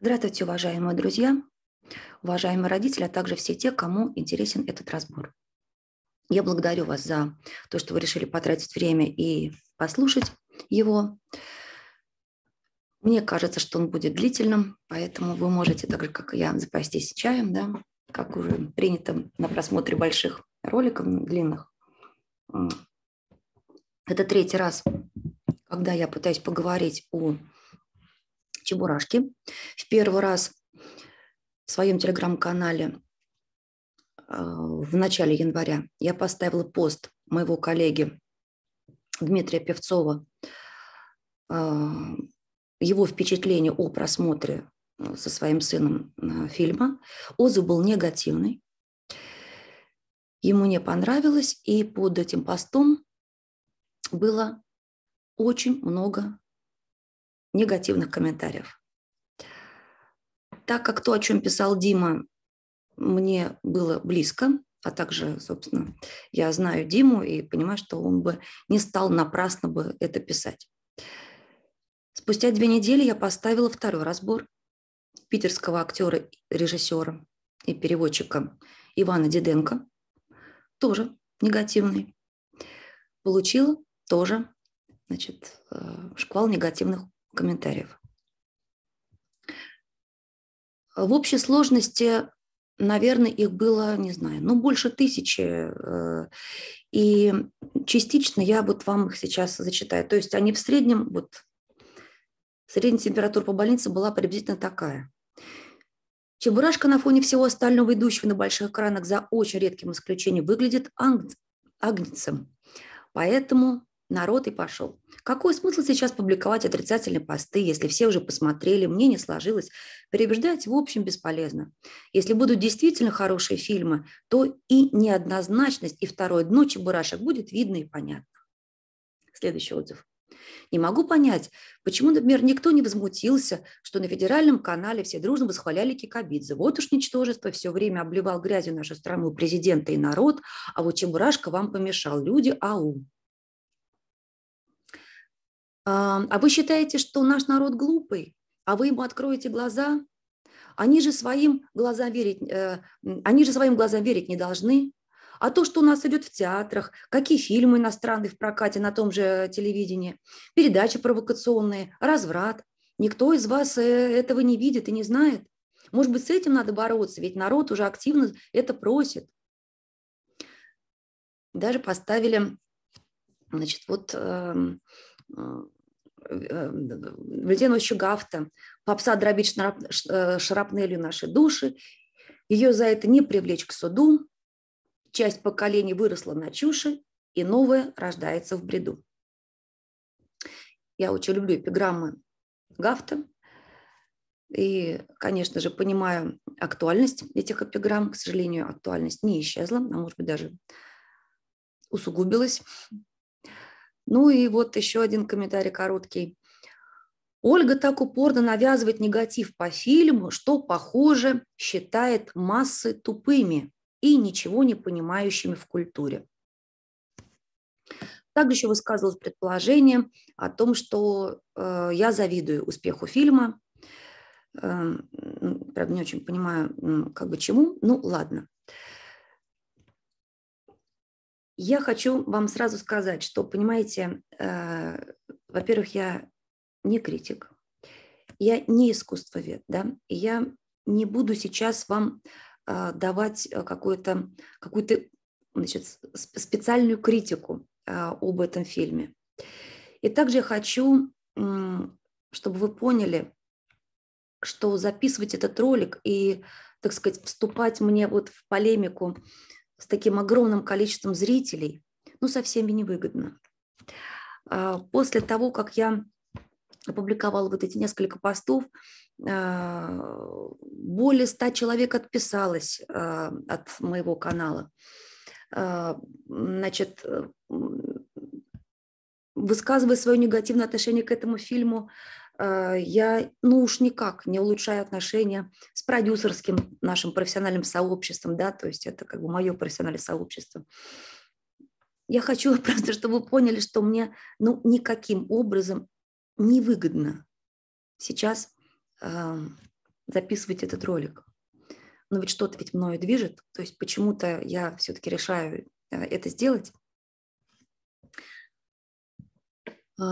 Здравствуйте, уважаемые друзья, уважаемые родители, а также все те, кому интересен этот разбор. Я благодарю вас за то, что вы решили потратить время и послушать его. Мне кажется, что он будет длительным, поэтому вы можете, так же, как и я, запастись чаем, да, как уже принято на просмотре больших роликов, длинных. Это третий раз, когда я пытаюсь поговорить о Чебурашки. В первый раз в своем телеграм-канале а, в начале января я поставила пост моего коллеги Дмитрия Певцова, а, его впечатление о просмотре а, со своим сыном фильма. Отзыв был негативный. Ему не понравилось, и под этим постом было очень много негативных комментариев. Так как то, о чем писал Дима, мне было близко, а также, собственно, я знаю Диму и понимаю, что он бы не стал напрасно бы это писать. Спустя две недели я поставила второй разбор питерского актера, режиссера и переводчика Ивана Диденко, тоже негативный. Получила тоже значит, э, шквал негативных комментариев. В общей сложности, наверное, их было, не знаю, ну, больше тысячи. Э, и частично я вот вам их сейчас зачитаю. То есть они в среднем, вот, средняя температура по больнице была приблизительно такая. Чебурашка на фоне всего остального идущего на больших экранах за очень редким исключением выглядит агнцем. Поэтому народ и пошел. Какой смысл сейчас публиковать отрицательные посты, если все уже посмотрели, мне не сложилось? Переубеждать, в общем, бесполезно. Если будут действительно хорошие фильмы, то и неоднозначность, и второй дно Чебурашек будет видно и понятно. Следующий отзыв. Не могу понять, почему, например, никто не возмутился, что на федеральном канале все дружно восхваляли Кикабидзе. Вот уж ничтожество все время обливал грязью нашу страну президента и народ, а вот Чебурашка вам помешал. Люди ау. А вы считаете, что наш народ глупый, а вы ему откроете глаза? Они же своим глазам верить, э, они же своим глазам верить не должны. А то, что у нас идет в театрах, какие фильмы иностранные в прокате на том же телевидении, передачи провокационные, разврат. Никто из вас э, этого не видит и не знает. Может быть, с этим надо бороться, ведь народ уже активно это просит. Даже поставили, значит, вот эм, э, Э, э, Вельденочі Гафта попса дробить э, шрапнелью наши души, ее за это не привлечь к суду, часть поколений выросла на чуши, и новое рождается в бреду. Я очень люблю эпиграммы Гафта, и, конечно же, понимаю актуальность этих эпиграмм. К сожалению, актуальность не исчезла, а может быть даже усугубилась ну и вот еще один комментарий короткий. Ольга так упорно навязывает негатив по фильму, что, похоже, считает массы тупыми и ничего не понимающими в культуре. Также еще высказывалось предположение о том, что э, я завидую успеху фильма. Э, правда, не очень понимаю, как бы чему. Ну, ладно. Э, я хочу вам сразу сказать, что, понимаете, э, во-первых, я не критик, я не искусствовед, да, и я не буду сейчас вам э, давать э, какую-то какую значит, специальную критику э, об этом фильме. И также я хочу, э, чтобы вы поняли, что записывать этот ролик и, так сказать, вступать мне вот в полемику с таким огромным количеством зрителей, ну, со всеми невыгодно. А, после того, как я опубликовала вот эти несколько постов, а, более ста человек отписалось а, от моего канала. Значит, э, высказывая свое негативное отношение к этому фильму, а, я, ну уж никак не улучшаю отношения с продюсерским нашим профессиональным сообществом, да, то есть это как бы мое профессиональное сообщество. Я хочу просто, чтобы вы поняли, что мне, ну, никаким образом невыгодно сейчас э, записывать этот ролик. Но ведь что-то ведь мною движет, то есть почему-то я все-таки решаю э, это сделать. Э,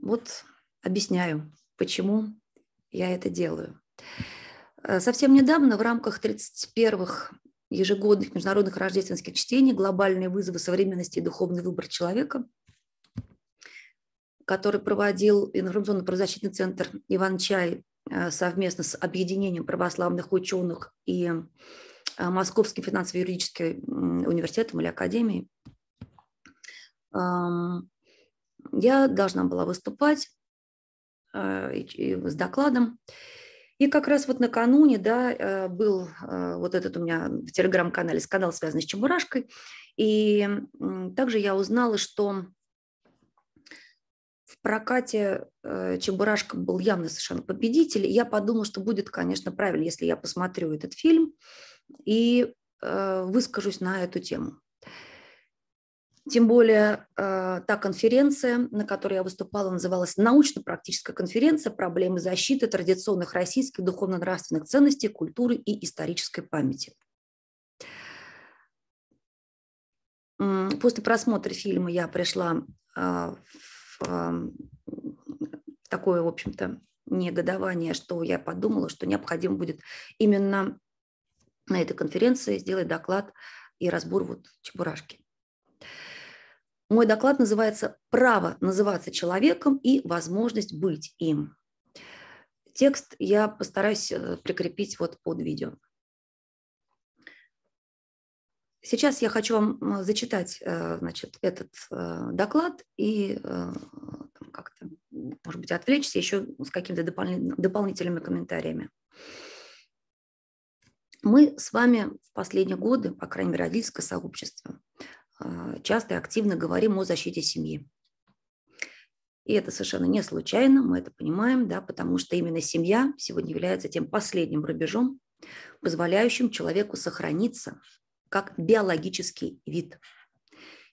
вот Объясняю, почему я это делаю. Э, совсем недавно в рамках 31-х ежегодных международных рождественских чтений «Глобальные вызовы современности и духовный выбор человека», который проводил информационно-правозащитный центр «Иван Чай» э, совместно с объединением православных ученых и э, Московским финансово-юридическим университетом или академией, эм, я должна была выступать а, с докладом. И как раз вот накануне, да, э, был э, вот этот у меня в телеграм-канале скандал, связанный с Чебурашкой. И также я узнала, что в прокате э, Чебурашка был явно совершенно победитель. и Я подумала, что будет, конечно, правильно, если я посмотрю этот фильм и выскажусь на эту тему. Тем более э, та конференция, на которой я выступала, называлась «Научно-практическая конференция. Проблемы защиты традиционных российских духовно-нравственных ценностей, культуры и исторической памяти». После просмотра фильма я пришла э, э, в такое, в общем-то, негодование, что я подумала, что необходимо будет именно на этой конференции сделать доклад и разбор вот чебурашки. Мой доклад называется «Право называться человеком и возможность быть им». Текст я постараюсь э, прикрепить вот под видео. Сейчас я хочу вам зачитать э, значит, этот э, доклад и как-то, может быть, отвлечься еще с какими-то дополнительными комментариями. Мы с вами в последние годы, по крайней мере, родительское сообщество, а, часто и активно говорим о защите семьи. И это совершенно не случайно, мы это понимаем, да, потому что именно семья сегодня является тем последним рубежом, позволяющим человеку сохраниться как биологический вид.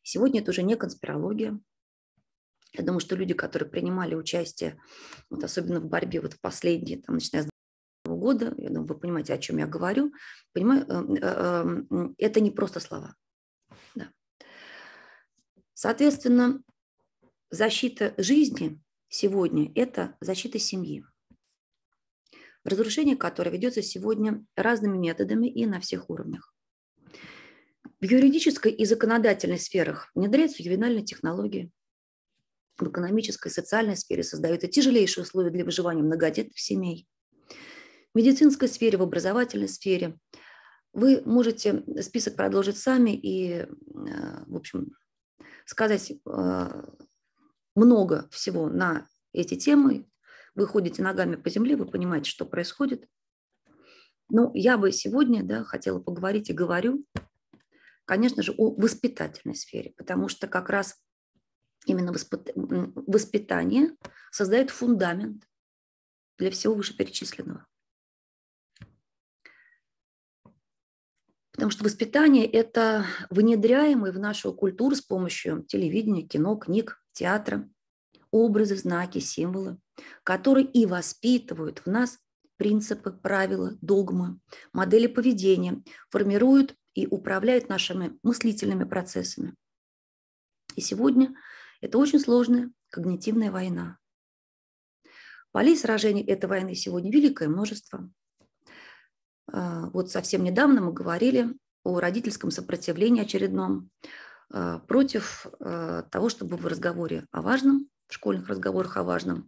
Сегодня это уже не конспирология. Я думаю, что люди, которые принимали участие, вот особенно в борьбе вот в последние, там, начиная с года, я думаю, вы понимаете, о чем я говорю, понимаю, э, э, э, это не просто слова – Соответственно, защита жизни сегодня – это защита семьи, разрушение которое ведется сегодня разными методами и на всех уровнях. В юридической и законодательной сферах внедряются ювенальные технологии. В экономической и социальной сфере создаются тяжелейшие условия для выживания многодетных семей. В медицинской сфере, в образовательной сфере. Вы можете список продолжить сами и, э, в общем, сказать э, много всего на эти темы. Вы ходите ногами по земле, вы понимаете, что происходит. Но я бы сегодня да, хотела поговорить и говорю, конечно же, о воспитательной сфере, потому что как раз именно воспитание создает фундамент для всего вышеперечисленного. Потому что воспитание – это внедряемые в нашу культуру с помощью телевидения, кино, книг, театра образы, знаки, символы, которые и воспитывают в нас принципы, правила, догмы, модели поведения, формируют и управляют нашими мыслительными процессами. И сегодня это очень сложная когнитивная война. Полей сражений этой войны сегодня великое множество. А, вот совсем недавно мы говорили о родительском сопротивлении очередном а, против а, того, чтобы в разговоре о важном, в школьных разговорах о важном,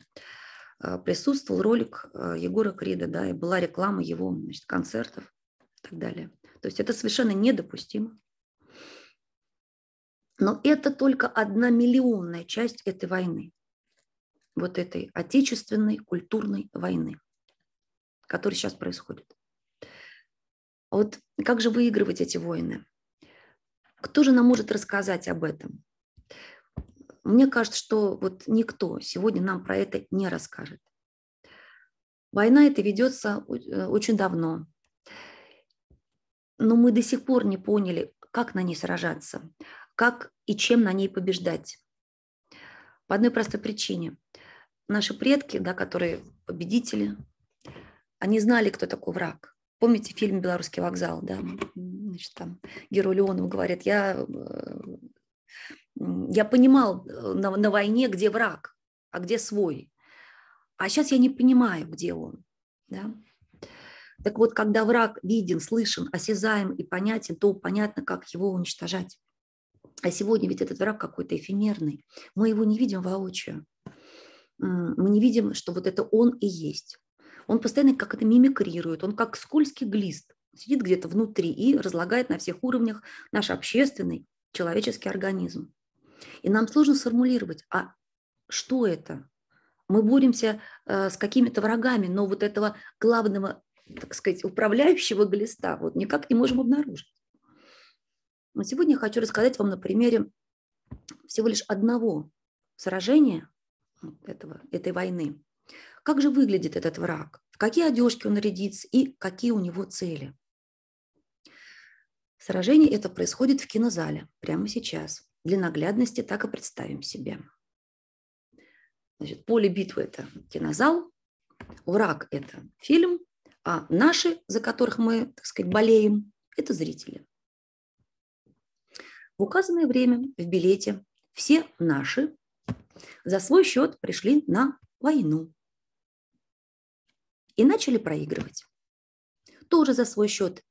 присутствовал ролик Егора Крида, да, и была реклама его значит, концертов и так далее. То есть это совершенно недопустимо. Но это только одна миллионная часть этой войны, вот этой отечественной культурной войны, которая сейчас происходит. А вот как же выигрывать эти войны? Кто же нам может рассказать об этом? Мне кажется, что вот никто сегодня нам про это не расскажет. Война эта ведется э, очень давно, но мы до сих пор не поняли, как на ней сражаться, как и чем на ней побеждать. По одной простой причине. Наши предки, да, которые победители, они знали, кто такой враг. Помните фильм «Белорусский вокзал», да? Значит, там герой Леонов говорит, я, э, я понимал э, на, на войне, где враг, а где свой. А сейчас я не понимаю, где он. Да? Так вот, когда враг виден, слышен, осязаем и понятен, то понятно, как его уничтожать. А сегодня ведь этот враг какой-то эфемерный. Мы его не видим воочию. Мы не видим, что вот это он и есть. Он постоянно как это мимикрирует, он как скользкий глист сидит где-то внутри и разлагает на всех уровнях наш общественный человеческий организм. И нам сложно сформулировать, а что это? Мы боремся э, с какими-то врагами, но вот этого главного, так сказать, управляющего глиста вот никак не можем обнаружить. Но сегодня я хочу рассказать вам на примере всего лишь одного сражения этого, этой войны, как же выглядит этот враг? В какие одежки он рядится и какие у него цели? Сражение это происходит в кинозале прямо сейчас. Для наглядности так и представим себе. Значит, поле битвы – это кинозал, враг – это фильм, а наши, за которых мы, так сказать, болеем, это зрители. В указанное время в билете все наши за свой счет пришли на войну и начали проигрывать. Тоже за свой счет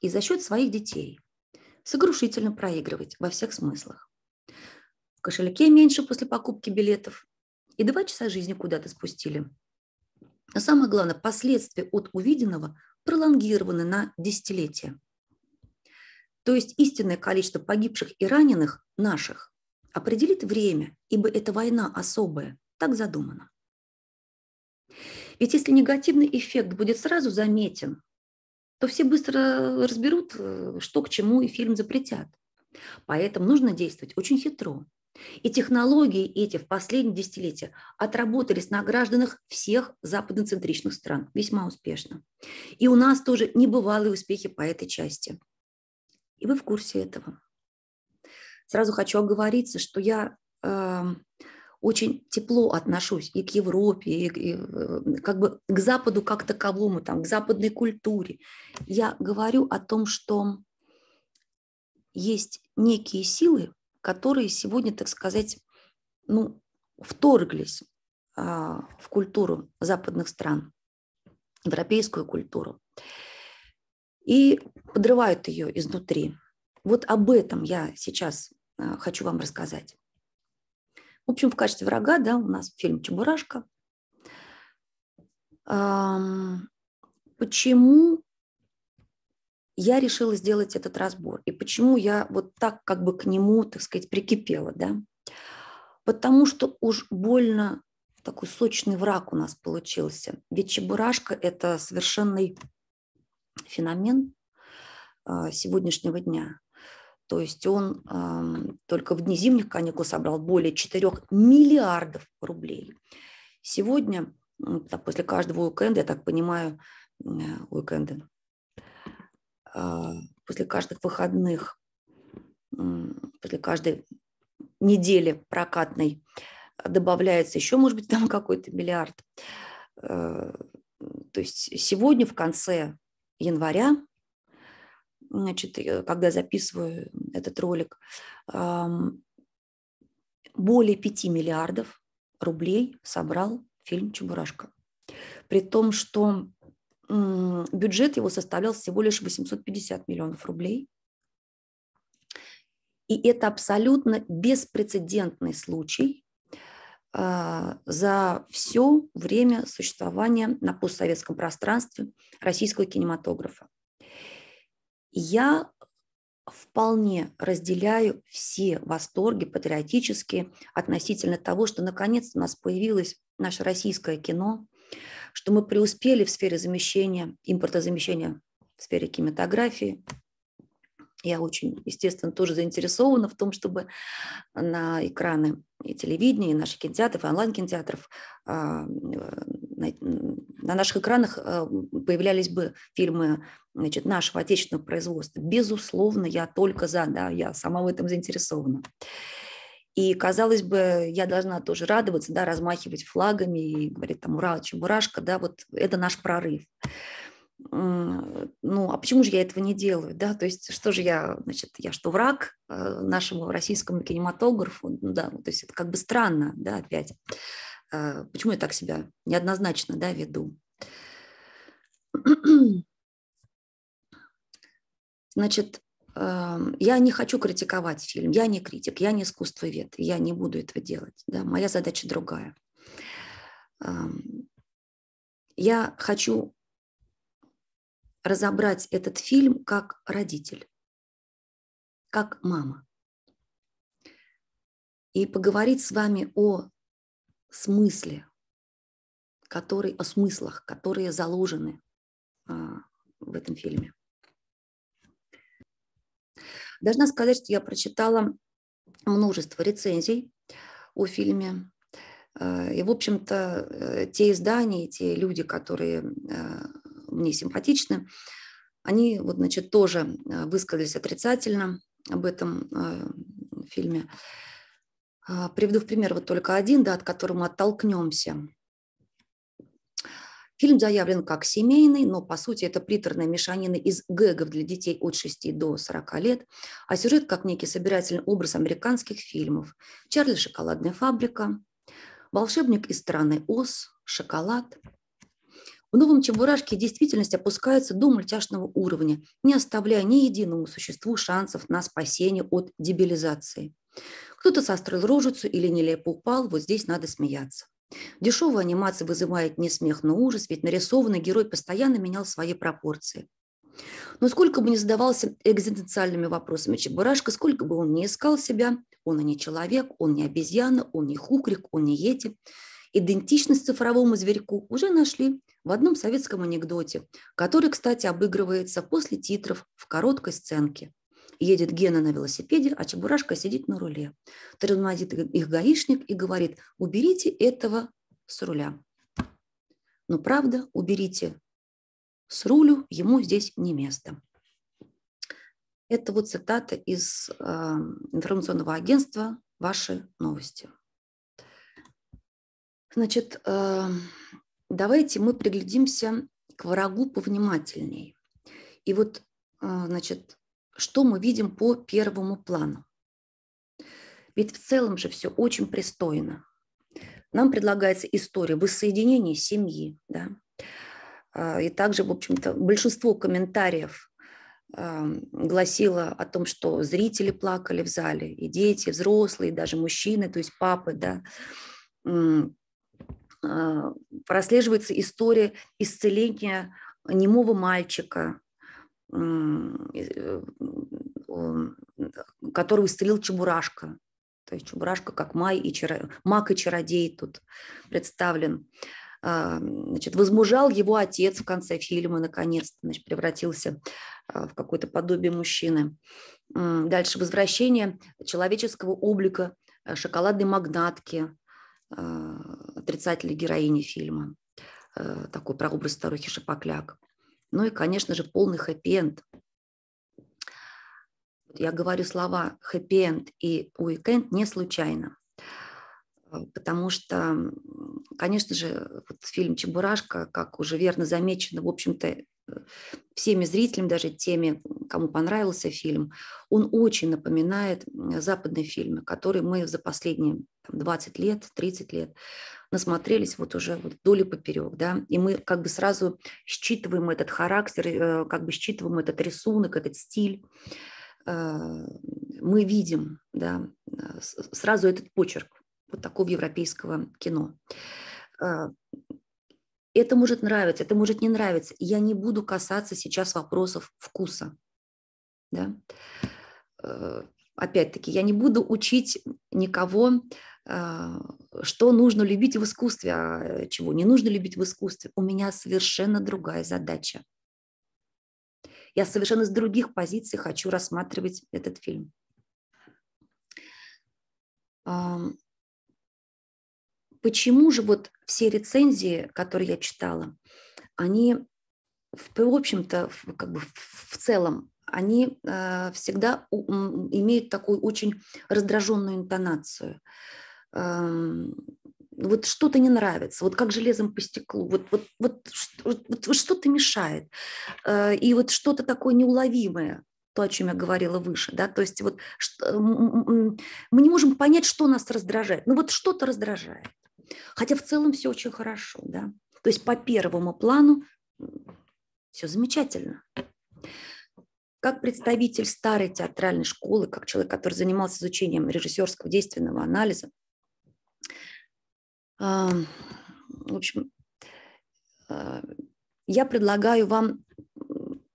и за счет своих детей. Сокрушительно проигрывать во всех смыслах. В кошельке меньше после покупки билетов. И два часа жизни куда-то спустили. А самое главное, последствия от увиденного пролонгированы на десятилетия. То есть истинное количество погибших и раненых наших определит время, ибо эта война особая, так задумано. Ведь если негативный эффект будет сразу заметен, то все быстро разберут, э, что к чему, и фильм запретят. Поэтому нужно действовать очень хитро. И технологии эти в последние десятилетия отработались на гражданах всех западноцентричных стран весьма успешно. И у нас тоже небывалые успехи по этой части. И вы в курсе этого. Сразу хочу оговориться, что я э, очень тепло отношусь и к Европе, и, и э, как бы к Западу как таковому, там, к западной культуре. Я говорю о том, что есть некие силы, которые сегодня, так сказать, ну, вторглись а, в культуру западных стран, европейскую культуру, и подрывают ее изнутри. Вот об этом я сейчас а, хочу вам рассказать. В общем, в качестве врага, да, у нас фильм «Чебурашка». Почему я решила сделать этот разбор? И почему я вот так как бы к нему, так сказать, прикипела, да? Потому что уж больно такой сочный враг у нас получился. Ведь Чебурашка – это совершенный феномен а, сегодняшнего дня. То есть он э, только в дни зимних каникул собрал более 4 миллиардов рублей. Сегодня, после каждого уикенда, я так понимаю, э, уикенды, э, а, после каждых выходных, э, после каждой недели прокатной добавляется еще, может быть, там какой-то миллиард. Э, то есть сегодня в конце января значит, э, когда записываю этот ролик, более 5 миллиардов рублей собрал фильм «Чебурашка». При том, что бюджет его составлял всего лишь 850 миллионов рублей. И это абсолютно беспрецедентный случай а, за все время существования на постсоветском пространстве российского кинематографа. Я вполне разделяю все восторги патриотические относительно того, что наконец у нас появилось наше российское кино, что мы преуспели в сфере замещения, импортозамещения в сфере кинематографии. Я очень, естественно, тоже заинтересована в том, чтобы на экраны и телевидения, и наших кинотеатров, и онлайн-кинотеатров а, э, на наших экранах э, появлялись бы фильмы значит, нашего отечественного производства. Безусловно, я только за, да, я сама в этом заинтересована. И, казалось бы, я должна тоже радоваться, да, размахивать флагами и говорить там «Ура, Чебурашка!» да, вот это наш прорыв. Ну, а почему же я этого не делаю, да, то есть что же я, значит, я что, враг э, нашему российскому кинематографу, ну да, ну, то есть это как бы странно, да, опять. А, почему я так себя неоднозначно да, веду? Значит, я не хочу критиковать фильм, я не критик, я не искусствовед, я не буду этого делать. Да? Моя задача другая. Я хочу разобрать этот фильм как родитель, как мама. И поговорить с вами о смысле, который, о смыслах, которые заложены а, в этом фильме. Должна сказать, что я прочитала множество рецензий о фильме. А, и, в общем-то, э, те издания, те люди, которые э, мне симпатичны, они, вот, значит, тоже э, высказались отрицательно об этом фильме. А, приведу в пример вот только один, да, от которого мы оттолкнемся. Фильм заявлен как семейный, но по сути это приторная мешанина из гэгов для детей от 6 до 40 лет, а сюжет как некий собирательный образ американских фильмов. Чарли «Шоколадная фабрика», «Волшебник из страны Оз», «Шоколад». В новом Чебурашке действительность опускается до мультяшного уровня, не оставляя ни единому существу шансов на спасение от дебилизации. Кто-то состроил рожицу или нелепо упал, вот здесь надо смеяться. Дешевая анимация вызывает не смех, но ужас, ведь нарисованный герой постоянно менял свои пропорции. Но сколько бы ни задавался экзистенциальными вопросами Чебурашка, сколько бы он ни искал себя, он и не человек, он не обезьяна, он не хукрик, он не ети, идентичность цифровому зверьку уже нашли в одном советском анекдоте, который, кстати, обыгрывается после титров в короткой сценке едет Гена на велосипеде, а Чебурашка сидит на руле. Тормозит их гаишник и говорит, уберите этого с руля. Но правда, уберите с рулю, ему здесь не место. Это вот цитата из э, информационного агентства «Ваши новости». Значит, э, давайте мы приглядимся к врагу повнимательней. И вот, э, значит, что мы видим по первому плану. Ведь в целом же все очень пристойно. Нам предлагается история воссоединения семьи. Да? А, и также, в общем-то, большинство комментариев эм, гласило о том, что зрители плакали в зале, и дети, взрослые, даже мужчины, то есть папы, да. А, прослеживается история исцеления немого мальчика, Э, который устрелил Чебурашка. То есть Чебурашка как май и чаро... маг и чародей тут представлен. А, значит, возмужал его отец в конце фильма, наконец-то значит, превратился а, в какое-то подобие мужчины. Дальше возвращение человеческого облика э, шоколадной магнатки, а, отрицательной героини фильма э, такой прообраз старухи Шапокляк. Ну и, конечно же, полный хэппи-энд. Я говорю слова хэппи-энд и уикенд не случайно. Э, потому что, конечно же, вот фильм «Чебурашка», как уже верно замечено, в общем-то, э, всеми зрителям, даже теми, кому понравился фильм, он очень напоминает западные фильмы, которые мы за последние 20 лет, 30 лет насмотрелись вот уже вот вдоль и поперек, да, и мы как бы сразу считываем этот характер, э, как бы считываем этот рисунок, этот стиль, мы видим, да, сразу этот почерк, вот такого европейского кино. А, это может нравиться, это может не нравиться. Я не буду касаться сейчас вопросов вкуса. Да? А, опять-таки, я не буду учить никого, а, что нужно любить в искусстве, а чего не нужно любить в искусстве. У меня совершенно другая задача. Я совершенно с других позиций хочу рассматривать этот фильм почему же вот все рецензии, которые я читала, они, в, общем-то, как бы в целом, они э, всегда у, имеют такую очень раздраженную интонацию. Эм, вот что-то не нравится, вот как железом по стеклу, вот, вот, вот, вот, вот что-то мешает, э, и вот что-то такое неуловимое, то, о чем я говорила выше, да, то есть вот что, мы не можем понять, что нас раздражает, ну вот что-то раздражает. Хотя в целом все очень хорошо, да. То есть по первому плану все замечательно. Как представитель старой театральной школы, как человек, который занимался изучением режиссерского действенного анализа, а, в общем, а, я предлагаю вам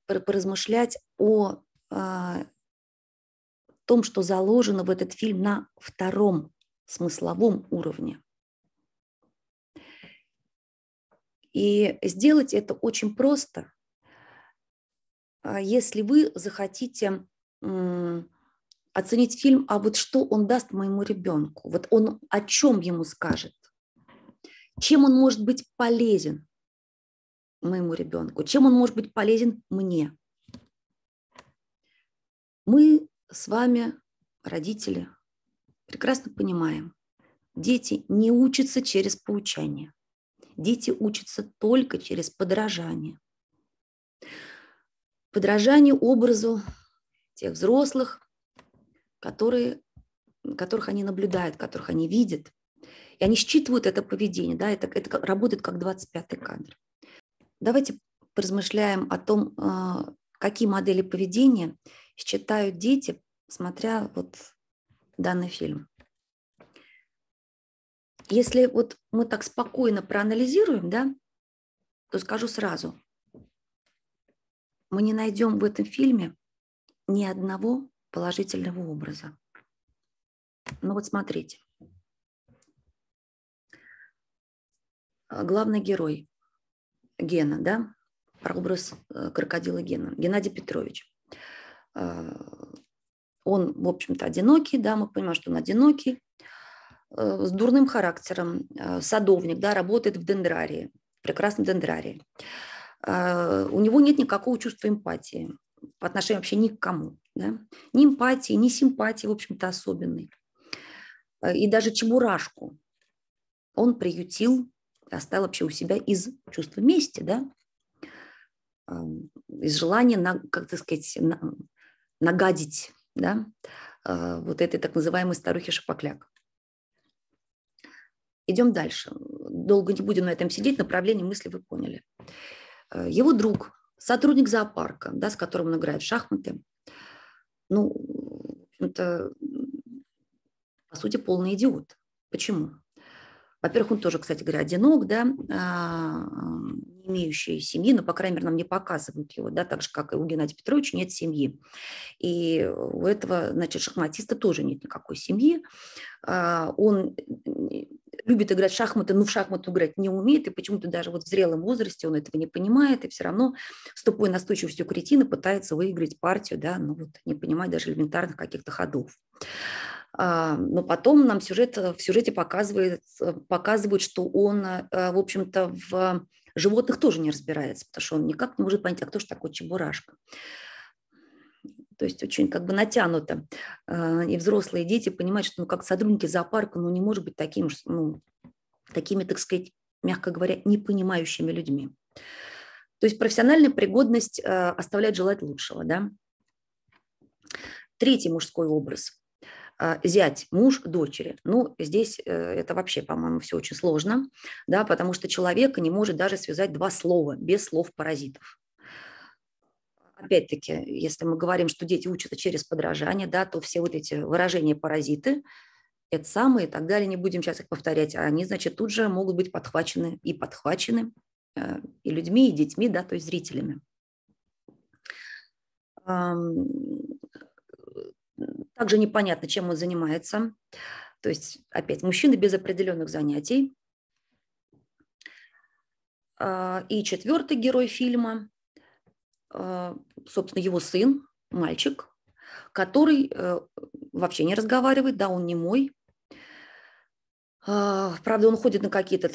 поразмышлять о а, том, что заложено в этот фильм на втором смысловом уровне. И сделать это очень просто, а если вы захотите оценить фильм, а вот что он даст моему ребенку, вот он о чем ему скажет, чем он может быть полезен моему ребенку, чем он может быть полезен мне. Мы с вами, родители, прекрасно понимаем, дети не учатся через поучание. Дети учатся только через подражание. Подражание образу тех взрослых, которые, которых они наблюдают, которых они видят. И они считывают это поведение, да, это, это работает как 25-й кадр. Давайте поразмышляем о том, а, какие модели поведения считают дети, смотря вот данный фильм. Если вот мы так спокойно проанализируем, да, то скажу сразу, мы не найдем в этом фильме ни одного положительного образа. Ну вот смотрите. Главный герой Гена, да, образ э, крокодила Гена, Геннадий Петрович. Э, он, в общем-то, одинокий, да, мы понимаем, что он одинокий, Э, с дурным характером, э, садовник, да, работает в дендрарии, в прекрасном дендрарии. Э, у него нет никакого чувства эмпатии по отношению вообще ни к кому. Да? Ни эмпатии, ни симпатии, в общем-то, особенной. И даже чебурашку он приютил, оставил вообще у себя из чувства мести, да? Эм, из желания, на, как сказать, нагадить да? вот этой так называемой старухе Шапокляк. Идем дальше. Долго не будем на этом сидеть, направление мысли вы поняли. Э, его друг, сотрудник зоопарка, да, с которым он играет в шахматы, ну, это, по сути, полный идиот. Почему? Во-первых, он тоже, кстати говоря, одинок, да, а, не имеющий семьи, но, по крайней мере, нам не показывают его, да, так же, как и у Геннадия Петровича нет семьи. И у этого, значит, шахматиста тоже нет никакой семьи. А, он любит играть в шахматы, но в шахматы играть не умеет, и почему-то даже вот в зрелом возрасте он этого не понимает, и все равно с тупой настойчивостью кретина пытается выиграть партию, да, ну вот не понимает даже элементарных каких-то ходов. А, но потом нам сюжет, э, в сюжете показывает, э, показывают, что он, э, в общем-то, в животных тоже не разбирается, потому что он никак не может понять, а кто же такой чебурашка. То есть очень как бы натянуто. А, и взрослые дети понимают, что ну, как сотрудники зоопарка, ну не может быть таким, ну, такими, так сказать, мягко говоря, непонимающими людьми. То есть профессиональная пригодность а, оставляет желать лучшего. Да? Третий мужской образ а, – зять, муж, дочери. Ну, здесь э, это вообще, по-моему, все очень сложно, да, потому что человек не может даже связать два слова без слов паразитов опять-таки, если мы говорим, что дети учатся через подражание, да, то все вот эти выражения паразиты, это самые и так далее, не будем сейчас их повторять, а они, значит, тут же могут быть подхвачены и подхвачены э, и людьми, и детьми, да, то есть зрителями. Также непонятно, чем он занимается. То есть, опять, мужчины без определенных занятий. А, и четвертый герой фильма Э, собственно, его сын, мальчик, который э, вообще не разговаривает, да, он не мой. Э, правда, он ходит на какие-то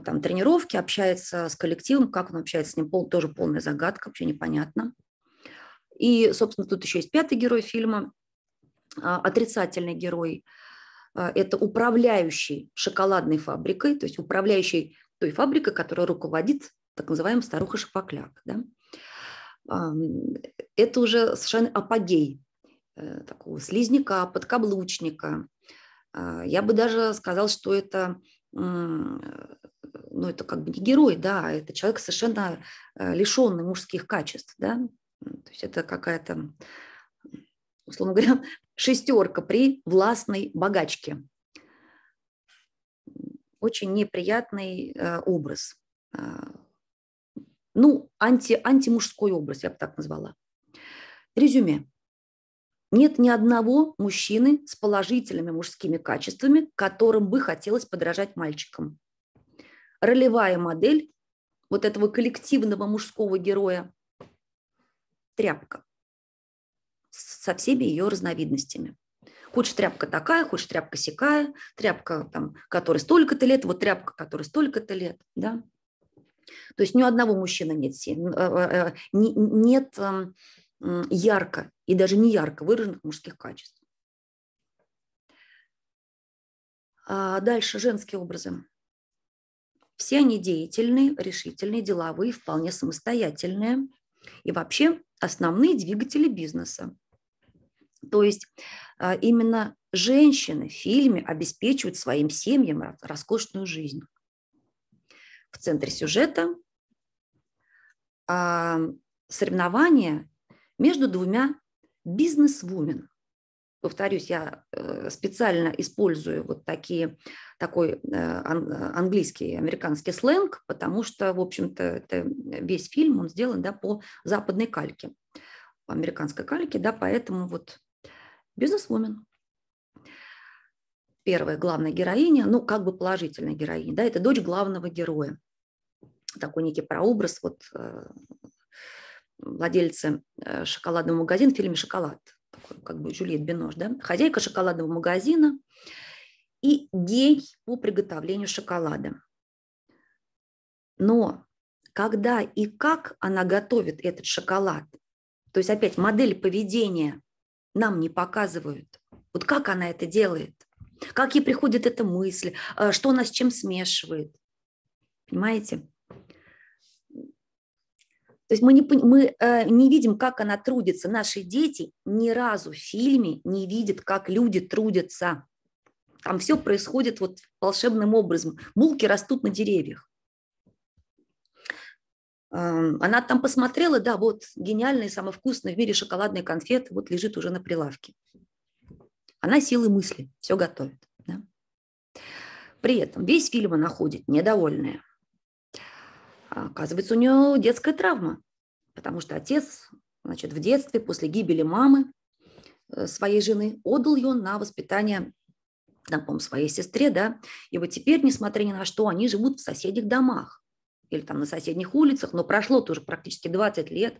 там тренировки, общается с коллективом, как он общается с ним, пол, тоже полная загадка, вообще непонятно. И, собственно, тут еще есть пятый герой фильма, отрицательный герой. Это управляющий шоколадной фабрикой, то есть управляющий той фабрикой, которая руководит так называемым старуха Шапокляк. Да? это уже совершенно апогей э, такого слизняка, подкаблучника. А, я бы даже сказал, что это ну, это как бы не герой, да, а это человек совершенно э, лишенный мужских качеств, да, то есть это какая-то, условно говоря, шестерка при властной богачке. Очень неприятный э, образ а, ну, анти, антимужской образ, я бы так назвала. Резюме. Нет ни одного мужчины с положительными мужскими качествами, которым бы хотелось подражать мальчикам. Ролевая модель вот этого коллективного мужского героя – тряпка со всеми ее разновидностями. Хочешь тряпка такая, хочешь тряпка сякая, тряпка, там, которой столько-то лет, вот тряпка, которой столько-то лет. Да? То есть ни у одного мужчины нет, э, э, э, нет эм, ярко и даже не ярко выраженных мужских качеств. А дальше женские образы. Все они деятельные, решительные, деловые, вполне самостоятельные. И вообще основные двигатели бизнеса. То есть а, именно женщины в фильме обеспечивают своим семьям роскошную жизнь в центре сюжета а, соревнование между двумя бизнес-вумен. Повторюсь, я э, специально использую вот такие, такой э, английский, американский сленг, потому что, в общем-то, весь фильм, он сделан да, по западной кальке, по американской кальке, да, поэтому вот бизнес-вумен первая главная героиня, ну, как бы положительная героиня, да, это дочь главного героя. Такой некий прообраз вот э, владельца э, шоколадного магазина в фильме «Шоколад», такой, как бы Жюльет Бинош, да, хозяйка шоколадного магазина и гений по приготовлению шоколада. Но когда и как она готовит этот шоколад, то есть опять модель поведения нам не показывают. Вот как она это делает? как ей приходит эта мысль, э, что она с чем смешивает. Понимаете? То есть мы, не, мы э, не видим, как она трудится. Наши дети ни разу в фильме не видят, как люди трудятся. Там все происходит вот волшебным образом. Булки растут на деревьях. Эм, она там посмотрела, да, вот гениальные, самые вкусные в мире шоколадные конфеты, вот лежит уже на прилавке. Она силы мысли все готовит. Да? При этом весь фильм она ходит недовольная. А оказывается, у нее детская травма, потому что отец значит, в детстве после гибели мамы э, своей жены отдал ее на воспитание там, по своей сестре, да, и вот теперь, несмотря ни на что, они живут в соседних домах или там на соседних улицах, но прошло тоже практически 20 лет,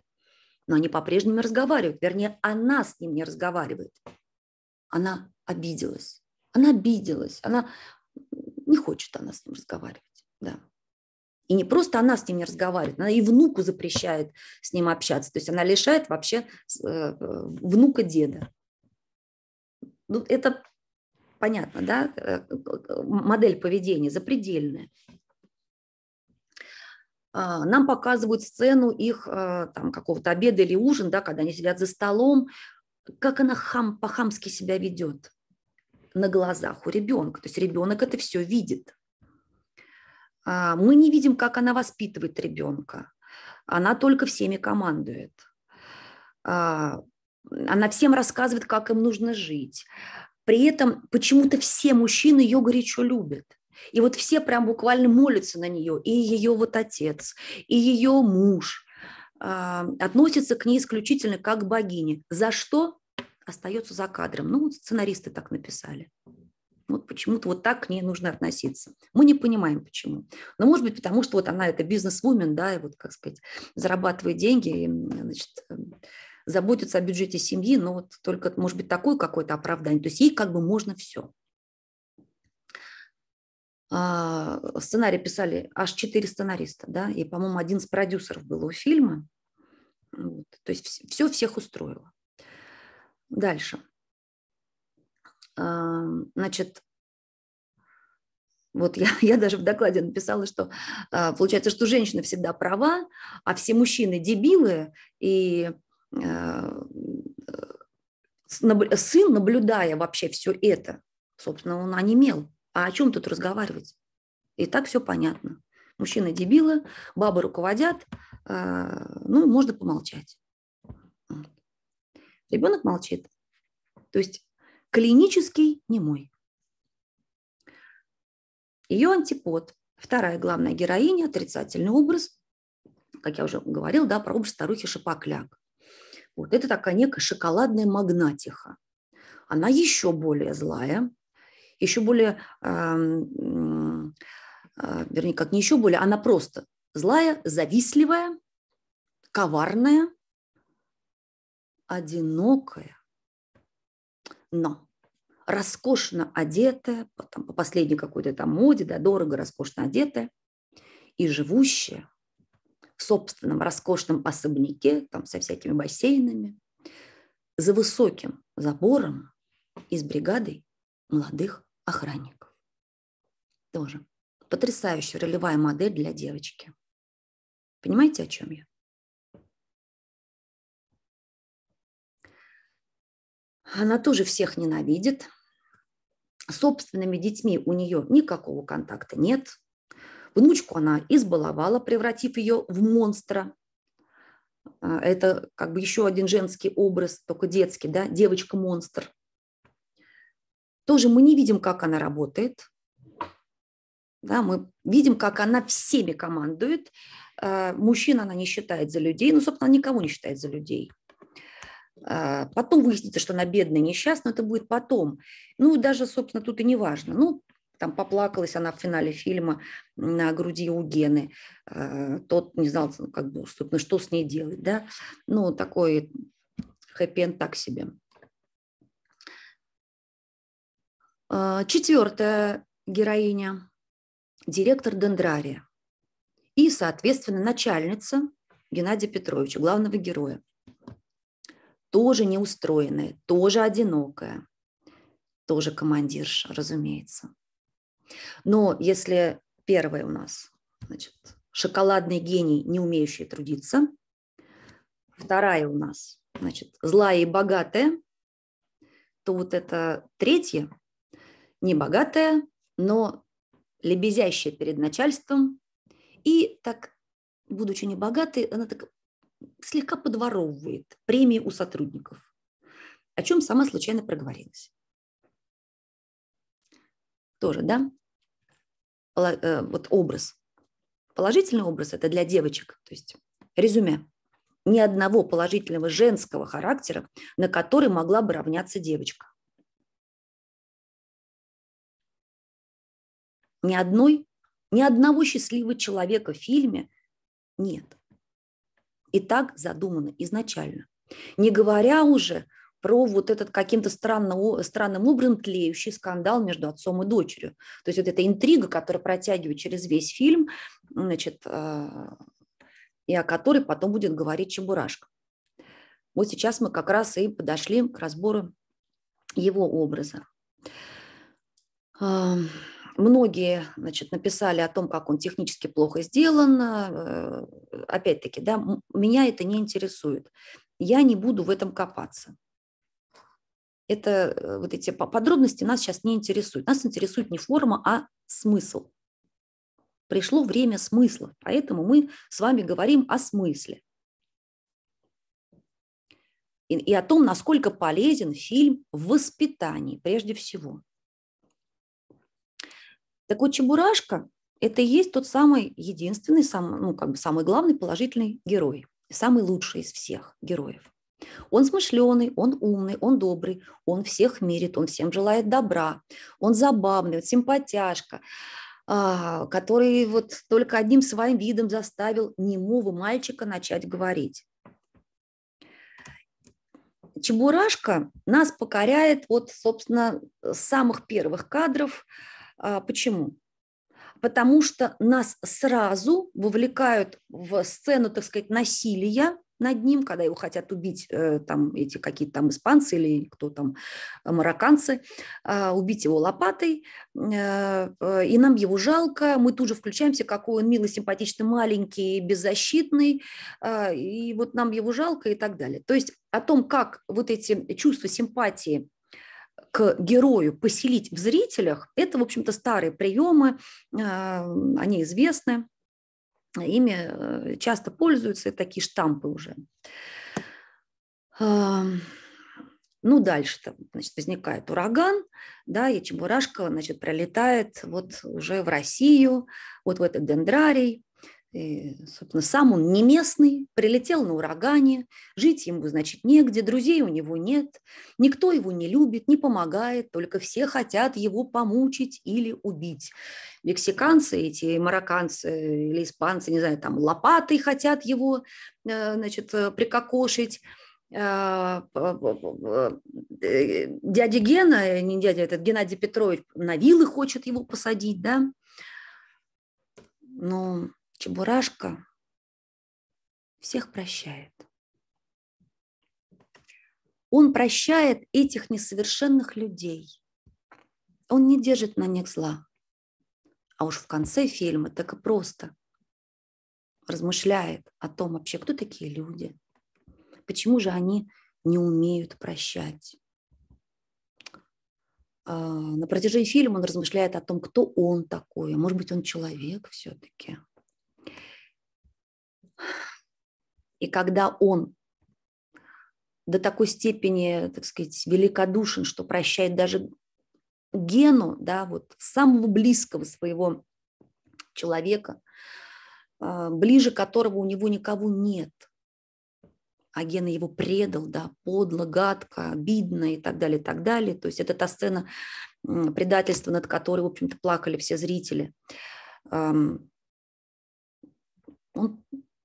но они по-прежнему разговаривают, вернее, она с ним не разговаривает она обиделась. Она обиделась, она не хочет она с ним разговаривать, да. И не просто она с ним не разговаривает, она и внуку запрещает с ним общаться. То есть она лишает вообще э, внука деда. Ну, это понятно, да, э, модель поведения запредельная. А, нам показывают сцену их э, там, какого-то обеда или ужин, да, когда они сидят за столом, как она хам, по-хамски себя ведет на глазах у ребенка. То есть ребенок это все видит. А, мы не видим, как она воспитывает ребенка. Она только всеми командует. А, она всем рассказывает, как им нужно жить. При этом почему-то все мужчины ее горячо любят. И вот все прям буквально молятся на нее. И ее вот отец, и ее муж а, – относятся к ней исключительно как к богине. За что? остается за кадром. Ну, сценаристы так написали. Вот почему-то вот так к ней нужно относиться. Мы не понимаем, почему. Но, ну, может быть, потому что вот она это бизнес да, и вот, как сказать, зарабатывает деньги, и, значит, заботится о бюджете семьи, но вот только, может быть, такое какое-то оправдание. То есть ей как бы можно все. А, сценарий писали аж четыре сценариста, да, и, по-моему, один из продюсеров был у фильма. Вот. То есть все всех устроило. Дальше. Значит, вот я, я даже в докладе написала, что а, получается, что женщина всегда права, а все мужчины дебилы, и а, сын, наблюдая вообще все это, собственно, он онемел. А о чем тут разговаривать? И так все понятно. Мужчины дебилы, бабы руководят, а, ну, можно помолчать. Ребенок молчит. То есть клинический немой. Ее антипод, вторая главная героиня, отрицательный образ, как я уже говорил, да, про образ старухи Шапокляк. Вот это такая некая шоколадная магнатиха. Она еще более злая, еще более, эм, э, вернее, как не еще более, она просто злая, завистливая, коварная – одинокая, но роскошно одетая, там, по последней какой-то там моде, да, дорого, роскошно одетая, и живущая в собственном роскошном особняке, там, со всякими бассейнами, за высоким забором и с бригадой молодых охранников. Тоже потрясающая ролевая модель для девочки. Понимаете, о чем я? Она тоже всех ненавидит. С собственными детьми у нее никакого контакта нет. Внучку она избаловала, превратив ее в монстра. А, это как бы еще один женский образ, только детский, да, девочка-монстр. Тоже мы не видим, как она работает. Да, мы видим, как она всеми командует. А, мужчин она не считает за людей, ну, собственно, никого не считает за людей. А, потом выяснится, что она бедная, несчастная, это будет потом. Ну, даже, собственно, тут и не важно. Ну, там поплакалась она в финале фильма на груди у Гены. А, тот не знал, ну, как бы, собственно, что с ней делать, да. Ну, такой хэппи так себе. А, Четвертая героиня – директор Дендрария и, соответственно, начальница Геннадия Петровича, главного героя тоже неустроенная, тоже одинокая, тоже командирша, разумеется. Но если первое у нас, значит, шоколадный гений, не умеющий трудиться, вторая у нас, значит, злая и богатая, то вот это третье, не богатая, но лебезящая перед начальством, и так, будучи небогатой, она так слегка подворовывает премии у сотрудников, о чем сама случайно проговорилась. Тоже, да? Э, вот образ. Положительный образ – это для девочек, то есть резюме. Ни одного положительного женского характера, на который могла бы равняться девочка. Ни одной, ни одного счастливого человека в фильме нет и так задумано изначально. Не говоря уже про вот этот каким-то странно, странным образом тлеющий скандал между отцом и дочерью. То есть вот эта интрига, которая протягивает через весь фильм, значит, а, и о которой потом будет говорить Чебурашка. Вот сейчас мы как раз и подошли к разбору его образа. Многие значит, написали о том, как он технически плохо сделан. А, э, опять-таки, да, меня это не интересует. Я не буду в этом копаться. Это э, вот эти подробности нас сейчас не интересуют. Нас интересует не форма, а смысл. Пришло время смысла, поэтому мы с вами говорим о смысле. И, и о том, насколько полезен фильм в воспитании прежде всего. Так вот, Чебурашка – это и есть тот самый единственный, самый, ну, как бы самый главный положительный герой, самый лучший из всех героев. Он смышленый, он умный, он добрый, он всех мирит, он всем желает добра, он забавный, вот симпатяшка, а, который вот только одним своим видом заставил немого мальчика начать говорить. Чебурашка нас покоряет вот, собственно, самых первых кадров, а, почему? Потому что нас сразу вовлекают в сцену, так сказать, насилия, над ним, когда его хотят убить э, там эти какие-то там испанцы или кто там марокканцы, а, убить его лопатой, э, э, и нам его жалко, мы тут же включаемся, какой он милый, симпатичный, маленький, беззащитный, а, и вот нам его жалко и так далее. То есть о том, как вот эти чувства симпатии к герою поселить в зрителях, это, в общем-то, старые приемы, а, они известны, ими э, часто пользуются, и такие штампы уже. А, ну, дальше значит, возникает ураган, да, и Чебурашка, значит, пролетает вот уже в Россию, вот в этот дендрарий, и, собственно, сам он не местный, прилетел на урагане, жить ему, значит, негде, друзей у него нет, никто его не любит, не помогает, только все хотят его помучить или убить. Мексиканцы эти, марокканцы или испанцы, не знаю, там лопатой хотят его, э, значит, э, прикокошить э, дядя Гена, не дядя, этот Геннадий Петрович, на вилы хочет его посадить, да, Но Чебурашка всех прощает. Он прощает этих несовершенных людей. Он не держит на них зла. А уж в конце фильма так и просто размышляет о том вообще, кто такие люди, почему же они не умеют прощать. А, на протяжении фильма он размышляет о том, кто он такой. А может быть, он человек все-таки – и когда он до такой степени, так сказать, великодушен, что прощает даже Гену, да, вот самого близкого своего человека, а, ближе которого у него никого нет. А Гена его предал, да, подло, гадко, обидно и так далее, и так далее. То есть это та сцена предательства, над которой, в общем-то, плакали все зрители. Он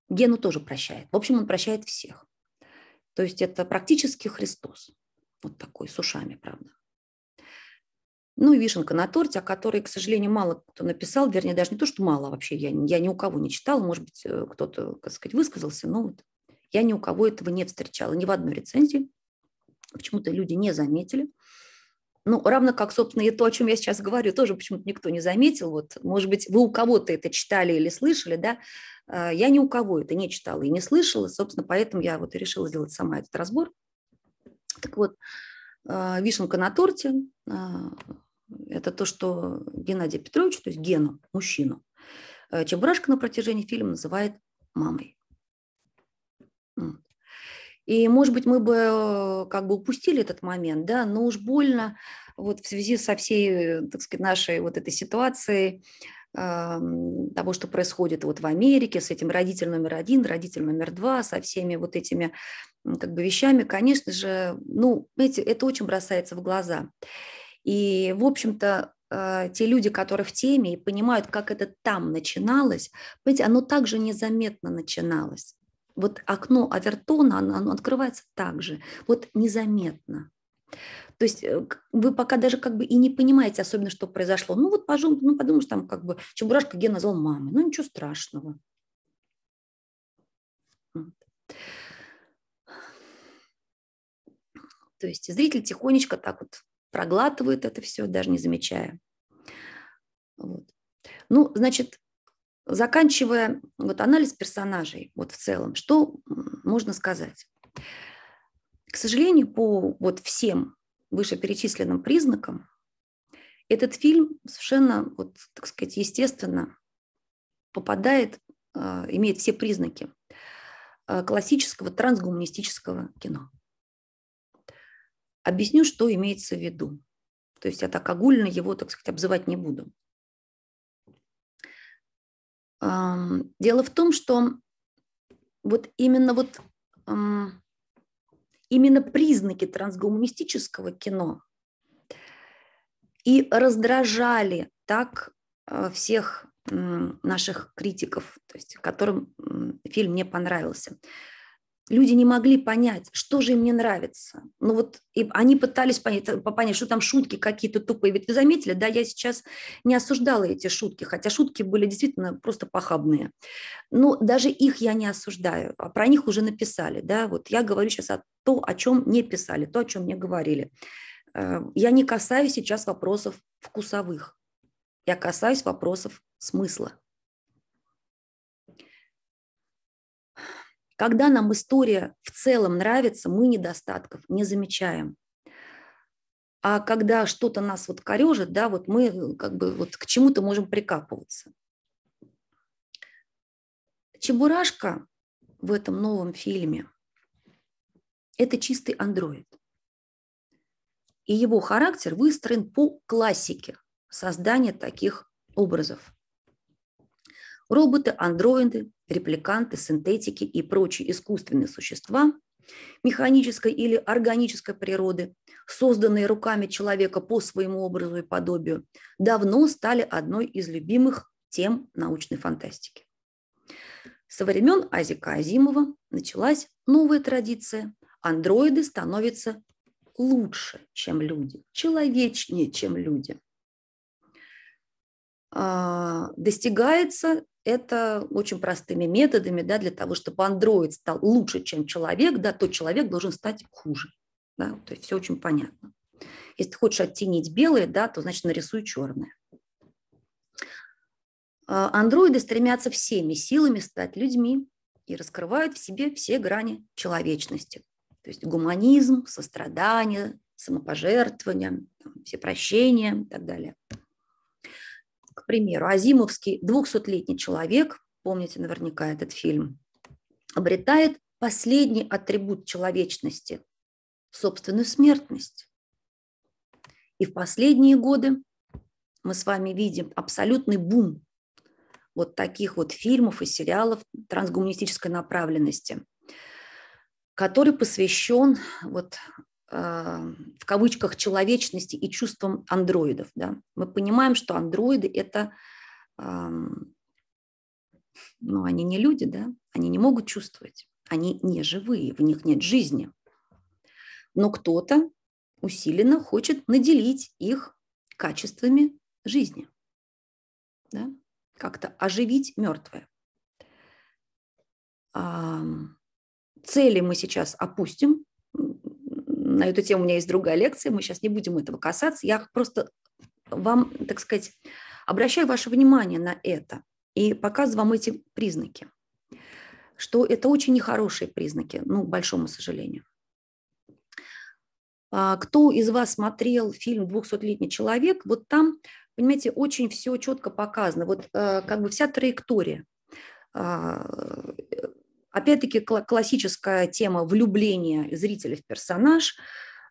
Гену тоже прощает. В общем, он прощает всех. То есть это практически Христос. Вот такой, с ушами, правда. Ну и вишенка на торте, о которой, к сожалению, мало кто написал, вернее, даже не то, что мало вообще, я, я ни у кого не читала, может быть, э, кто-то, так сказать, высказался, но вот я ни у кого этого не встречала, ни в одной рецензии. Почему-то люди не заметили – ну, равно как, собственно, и то, о чем я сейчас говорю, тоже почему-то никто не заметил. Вот, может быть, вы у кого-то это читали или слышали, да? А, я ни у кого это не читала и не слышала, собственно, поэтому я вот и решила сделать сама этот разбор. Так вот, а, вишенка на торте а, – это то, что Геннадий Петрович, то есть Гену, мужчину, Чебурашка на протяжении фильма называет мамой. И, может быть, мы бы э, как бы упустили этот момент, да, но уж больно вот в связи со всей, э, так сказать, нашей вот этой ситуацией, того, что происходит вот в Америке с этим родитель номер один, родитель номер два, со всеми вот этими как бы вещами, конечно же, ну, эти, это очень бросается в глаза. И, в общем-то, э, те люди, которые в теме и понимают, как это там начиналось, понимаете, оно также незаметно начиналось. Вот окно Авертона, оно, оно открывается также, вот незаметно. То есть э, вы пока даже как бы и не понимаете особенно, что произошло. Ну вот пожум, ну, подумаешь, там как бы Чебурашка Ген назвал мамой. Ну ничего страшного. То есть зритель тихонечко так вот проглатывает это все, даже не замечая. Вот. Ну, значит, Заканчивая вот анализ персонажей вот в целом, что можно сказать? К сожалению, по вот всем вышеперечисленным признакам этот фильм совершенно, вот, так сказать, естественно попадает, а, имеет все признаки а, классического трансгуманистического кино. Объясню, что имеется в виду. То есть я так огульно его, так сказать, обзывать не буду. Дело в том, что вот именно вот именно признаки трансгуманистического кино и раздражали так а, всех наших критиков, то есть которым фильм не понравился люди не могли понять, что же им не нравится. Ну вот и они пытались понять, понять, что там шутки какие-то тупые. Ведь вы заметили, да, я сейчас не осуждала эти шутки, хотя шутки были действительно просто похабные. Но ну, даже их я не осуждаю, а про них уже написали, да. Вот я говорю сейчас о том, о чем не писали, то, о чем не говорили. Э, я не касаюсь сейчас вопросов вкусовых, я касаюсь вопросов смысла. Когда нам история в целом нравится, мы недостатков не замечаем. А когда что-то нас вот корежит, да, вот мы э, как бы вот к чему-то можем прикапываться. Чебурашка в этом новом фильме – это чистый андроид. И его характер выстроен по классике создания таких образов роботы, андроиды, репликанты, синтетики и прочие искусственные существа механической или органической природы, созданные руками человека по своему образу и подобию, давно стали одной из любимых тем научной фантастики. Со времен Азика Азимова началась новая традиция. Андроиды становятся лучше, чем люди, человечнее, чем люди. А, достигается это очень простыми методами, да, для того, чтобы андроид стал лучше, чем человек, да, то человек должен стать хуже. Да, то есть все очень понятно. Если ты хочешь оттенить белое, да, то значит нарисуй черное. А, андроиды стремятся всеми силами стать людьми и раскрывают в себе все грани человечности. То есть гуманизм, сострадание, самопожертвование, все прощения и так далее. К примеру, Азимовский, 200-летний человек, помните наверняка этот фильм, обретает последний атрибут человечности – собственную смертность. И в последние годы мы с вами видим абсолютный бум вот таких вот фильмов и сериалов трансгуманистической направленности, который посвящен вот а, в кавычках человечности и чувством андроидов. Да? Мы понимаем, что андроиды это, ну, они не люди, да, они не могут чувствовать, они не живые, в них нет жизни. Но кто-то усиленно хочет наделить их качествами жизни, да? как-то оживить мертвое. Цели мы сейчас опустим, на эту тему у меня есть другая лекция, мы сейчас не будем этого касаться. Я просто вам, так сказать, обращаю ваше внимание на это и показываю вам эти признаки, что это очень нехорошие признаки, ну, к большому сожалению. А, кто из вас смотрел фильм "Двухсотлетний человек», вот там, понимаете, очень все четко показано. Вот э, как бы вся траектория а, Опять-таки классическая тема влюбления зрителя в персонаж.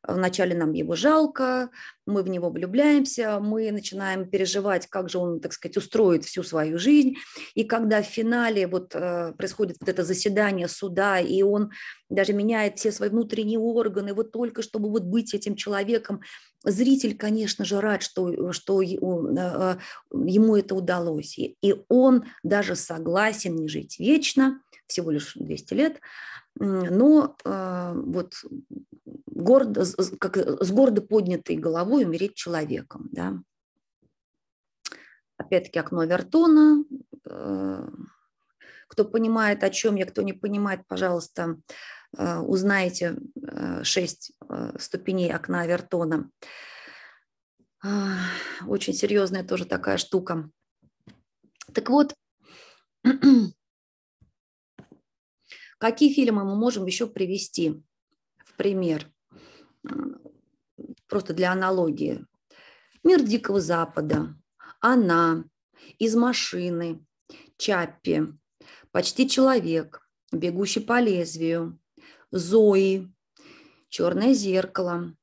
Вначале нам его жалко, мы в него влюбляемся, мы начинаем переживать, как же он, так сказать, устроит всю свою жизнь. И когда в финале вот э, происходит вот это заседание суда, и он даже меняет все свои внутренние органы, вот только чтобы вот быть этим человеком, зритель, конечно же, рад, что, что э, э, ему это удалось. И он даже согласен не жить вечно, всего лишь 200 лет, но э, вот гордо, как, с гордо поднятой головой умереть человеком. Да? Опять-таки окно Вертона. Э, кто понимает, о чем я, кто не понимает, пожалуйста, э, узнаете шесть ступеней окна Вертона. Очень серьезная тоже такая штука. Так вот, Какие фильмы мы можем еще привести в пример? Просто для аналогии. «Мир Дикого Запада», «Она», «Из машины», «Чаппи», «Почти человек», «Бегущий по лезвию», «Зои», «Черное зеркало»,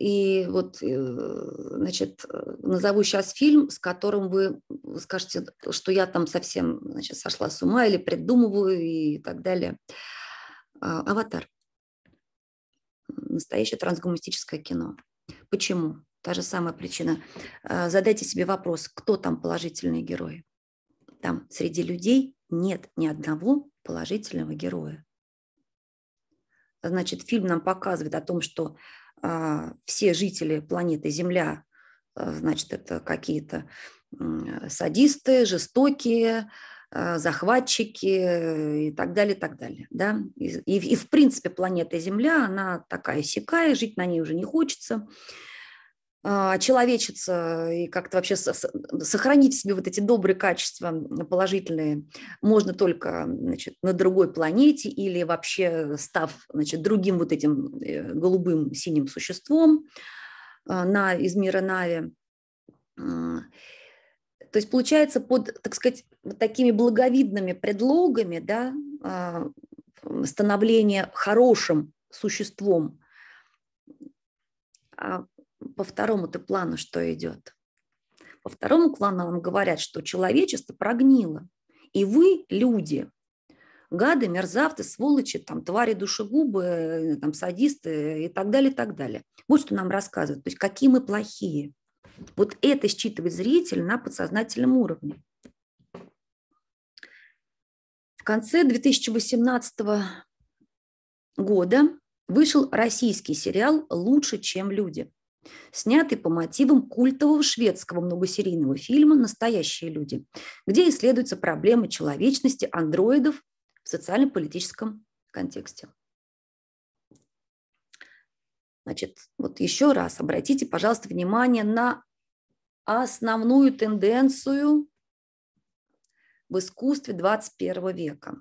и вот, э, значит, э, назову сейчас фильм, с которым вы скажете, что я там совсем значит, сошла с ума или придумываю и так далее. А, «Аватар». Настоящее трансгуманистическое кино. Почему? Та же самая причина. А, задайте себе вопрос, кто там положительные герои? Там среди людей нет ни одного положительного героя. Значит, фильм нам показывает о том, что а, все жители планеты Земля, а, значит, это какие-то садисты, жестокие, а, захватчики и так далее, и так далее. Да? И, и, и в принципе планета Земля, она такая сякая, жить на ней уже не хочется. А, человечиться и как-то вообще сохранить в себе вот эти добрые качества положительные можно только значит, на другой планете или вообще став значит, другим вот этим э, голубым синим существом а, на, из мира Нави. То есть получается под, так сказать, вот такими благовидными предлогами да, а, становление хорошим существом по второму-то плану что идет? По второму плану вам говорят, что человечество прогнило. И вы, люди, гады, мерзавцы, сволочи, там, твари душегубы, э, там, садисты и так далее, и так далее. Вот что нам рассказывают. То есть какие мы плохие. Вот это считывает зритель на подсознательном уровне. В конце 2018 года вышел российский сериал «Лучше, чем люди» снятый по мотивам культового шведского многосерийного фильма «Настоящие люди», где исследуются проблемы человечности андроидов в социально-политическом контексте. Значит, вот еще раз обратите, пожалуйста, внимание на основную тенденцию в искусстве 21 века.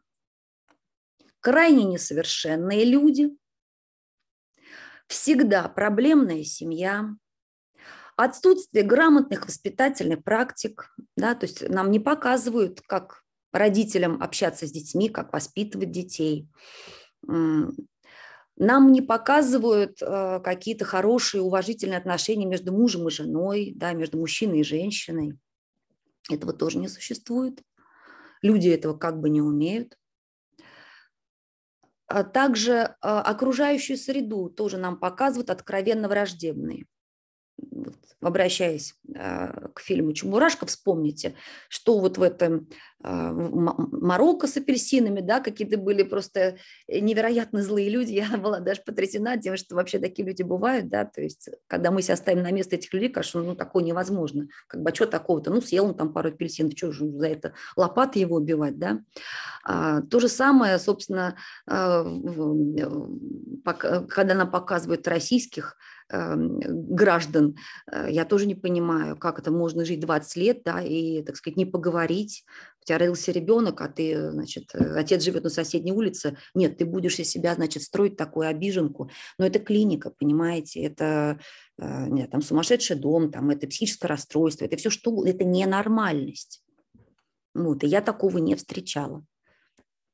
Крайне несовершенные люди – всегда проблемная семья, отсутствие грамотных воспитательных практик, да, то есть нам не показывают, как родителям общаться с детьми, как воспитывать детей. Нам не показывают э, какие-то хорошие, уважительные отношения между мужем и женой, да, между мужчиной и женщиной. Этого тоже не существует. Люди этого как бы не умеют. А также а, окружающую среду тоже нам показывают откровенно враждебные обращаясь а, к фильму «Чебурашка», вспомните, что вот в этом а, Марокко с апельсинами, да, какие-то были просто э, невероятно злые люди. Я была даже потрясена тем, что вообще такие люди бывают, да, то есть когда мы себя ставим на место этих людей, конечно, ну, такое невозможно. Как бы, а что такого-то? Ну, съел он там пару апельсинов, что же за это лопаты его убивать, да? А, то же самое, собственно, а, когда нам показывают российских Эм, граждан. Э, я тоже не понимаю, как это можно жить 20 лет, да, и, так сказать, не поговорить. У тебя родился ребенок, а ты, э, значит, э, отец живет на соседней улице. Нет, ты будешь из себя, значит, строить такую обиженку. Но это клиника, понимаете, это нет, там сумасшедший дом, там это психическое расстройство, это все что, это ненормальность. Вот, и я такого не встречала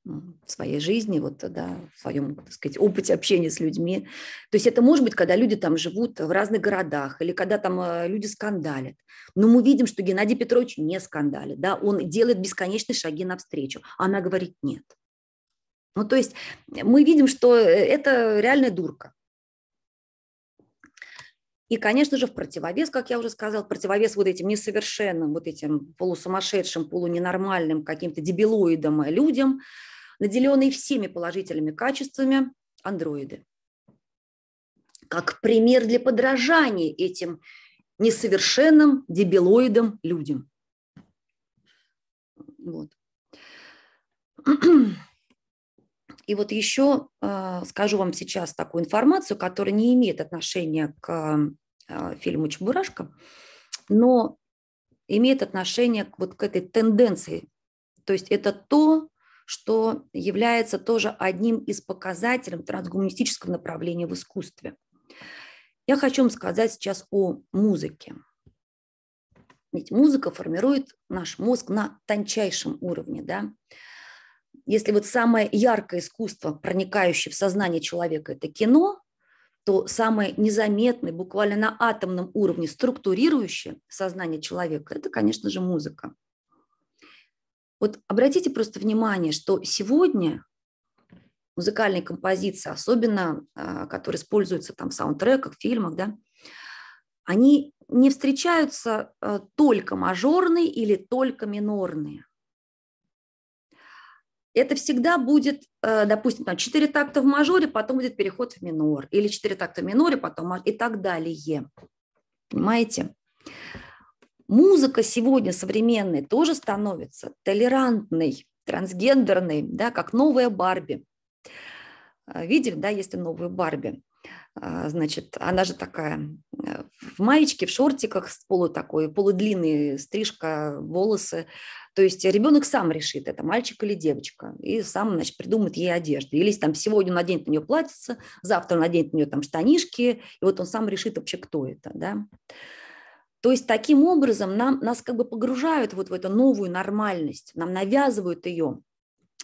в своей жизни, вот, да, в своем, так сказать, опыте общения с людьми. То есть это может быть, когда люди там живут в разных городах или когда там э, люди скандалят. Но мы видим, что Геннадий Петрович не скандалит, да, он делает бесконечные шаги навстречу. А она говорит нет. Ну, то есть мы видим, что э, это реальная дурка. И, конечно же, в противовес, как я уже сказала, в противовес вот этим несовершенным, вот этим полусумасшедшим, полуненормальным каким-то дебилоидом э, людям – наделенные всеми положительными качествами андроиды. Как пример для подражания этим несовершенным дебилоидам людям. Вот. И вот еще а, скажу вам сейчас такую информацию, которая не имеет отношения к а, фильму «Чебурашка», но имеет отношение вот к этой тенденции. То есть это то, что является тоже одним из показателей трансгуманистического направления в искусстве. Я хочу вам сказать сейчас о музыке. Ведь музыка формирует наш мозг на тончайшем уровне. Да? Если вот самое яркое искусство, проникающее в сознание человека, это кино, то самое незаметное, буквально на атомном уровне, структурирующее сознание человека, это, конечно же, музыка. Вот обратите просто внимание, что сегодня музыкальные композиции, особенно а, которые используются там в саундтреках, в фильмах, да, они не встречаются а, только мажорные или только минорные. Это всегда будет, а, допустим, там 4 такта в мажоре, потом будет переход в минор, или 4 такта в миноре, потом и так далее. Понимаете? Музыка сегодня современная, тоже становится толерантной, трансгендерной, да, как новая Барби. А, Видели, да, есть новую Барби? А, значит, она же такая э, в маечке, в шортиках, с полу такой, полудлинной стрижка, волосы. То есть ребенок сам решит, это мальчик или девочка, и сам, значит, придумает ей одежду. Или там сегодня наденет на нее платьице, завтра наденет на нее там штанишки, и вот он сам решит вообще, кто это, да. То есть таким образом нам, нас как бы погружают вот в эту новую нормальность, нам навязывают ее,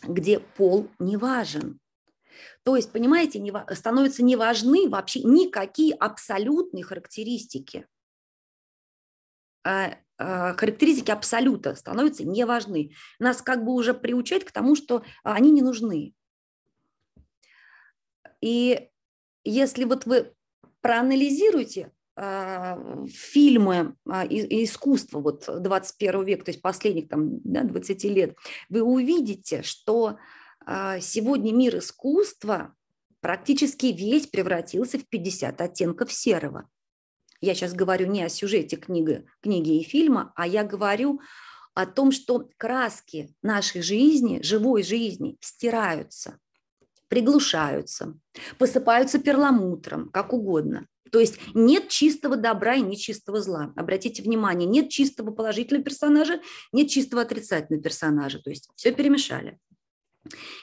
где пол не важен. То есть, понимаете, не, становятся не важны вообще никакие абсолютные характеристики. А, а, характеристики абсолюта становятся не важны. Нас как бы уже приучают к тому, что они не нужны. И если вот вы проанализируете, а, фильмы а, и искусство вот 21 века, то есть последних там, да, 20 лет, вы увидите, что а, сегодня мир искусства практически весь превратился в 50 оттенков серого. Я сейчас говорю не о сюжете книги, книги и фильма, а я говорю о том, что краски нашей жизни, живой жизни, стираются, приглушаются, посыпаются перламутром, как угодно. То есть нет чистого добра и нет чистого зла. Обратите внимание, нет чистого положительного персонажа, нет чистого отрицательного персонажа. То есть все перемешали.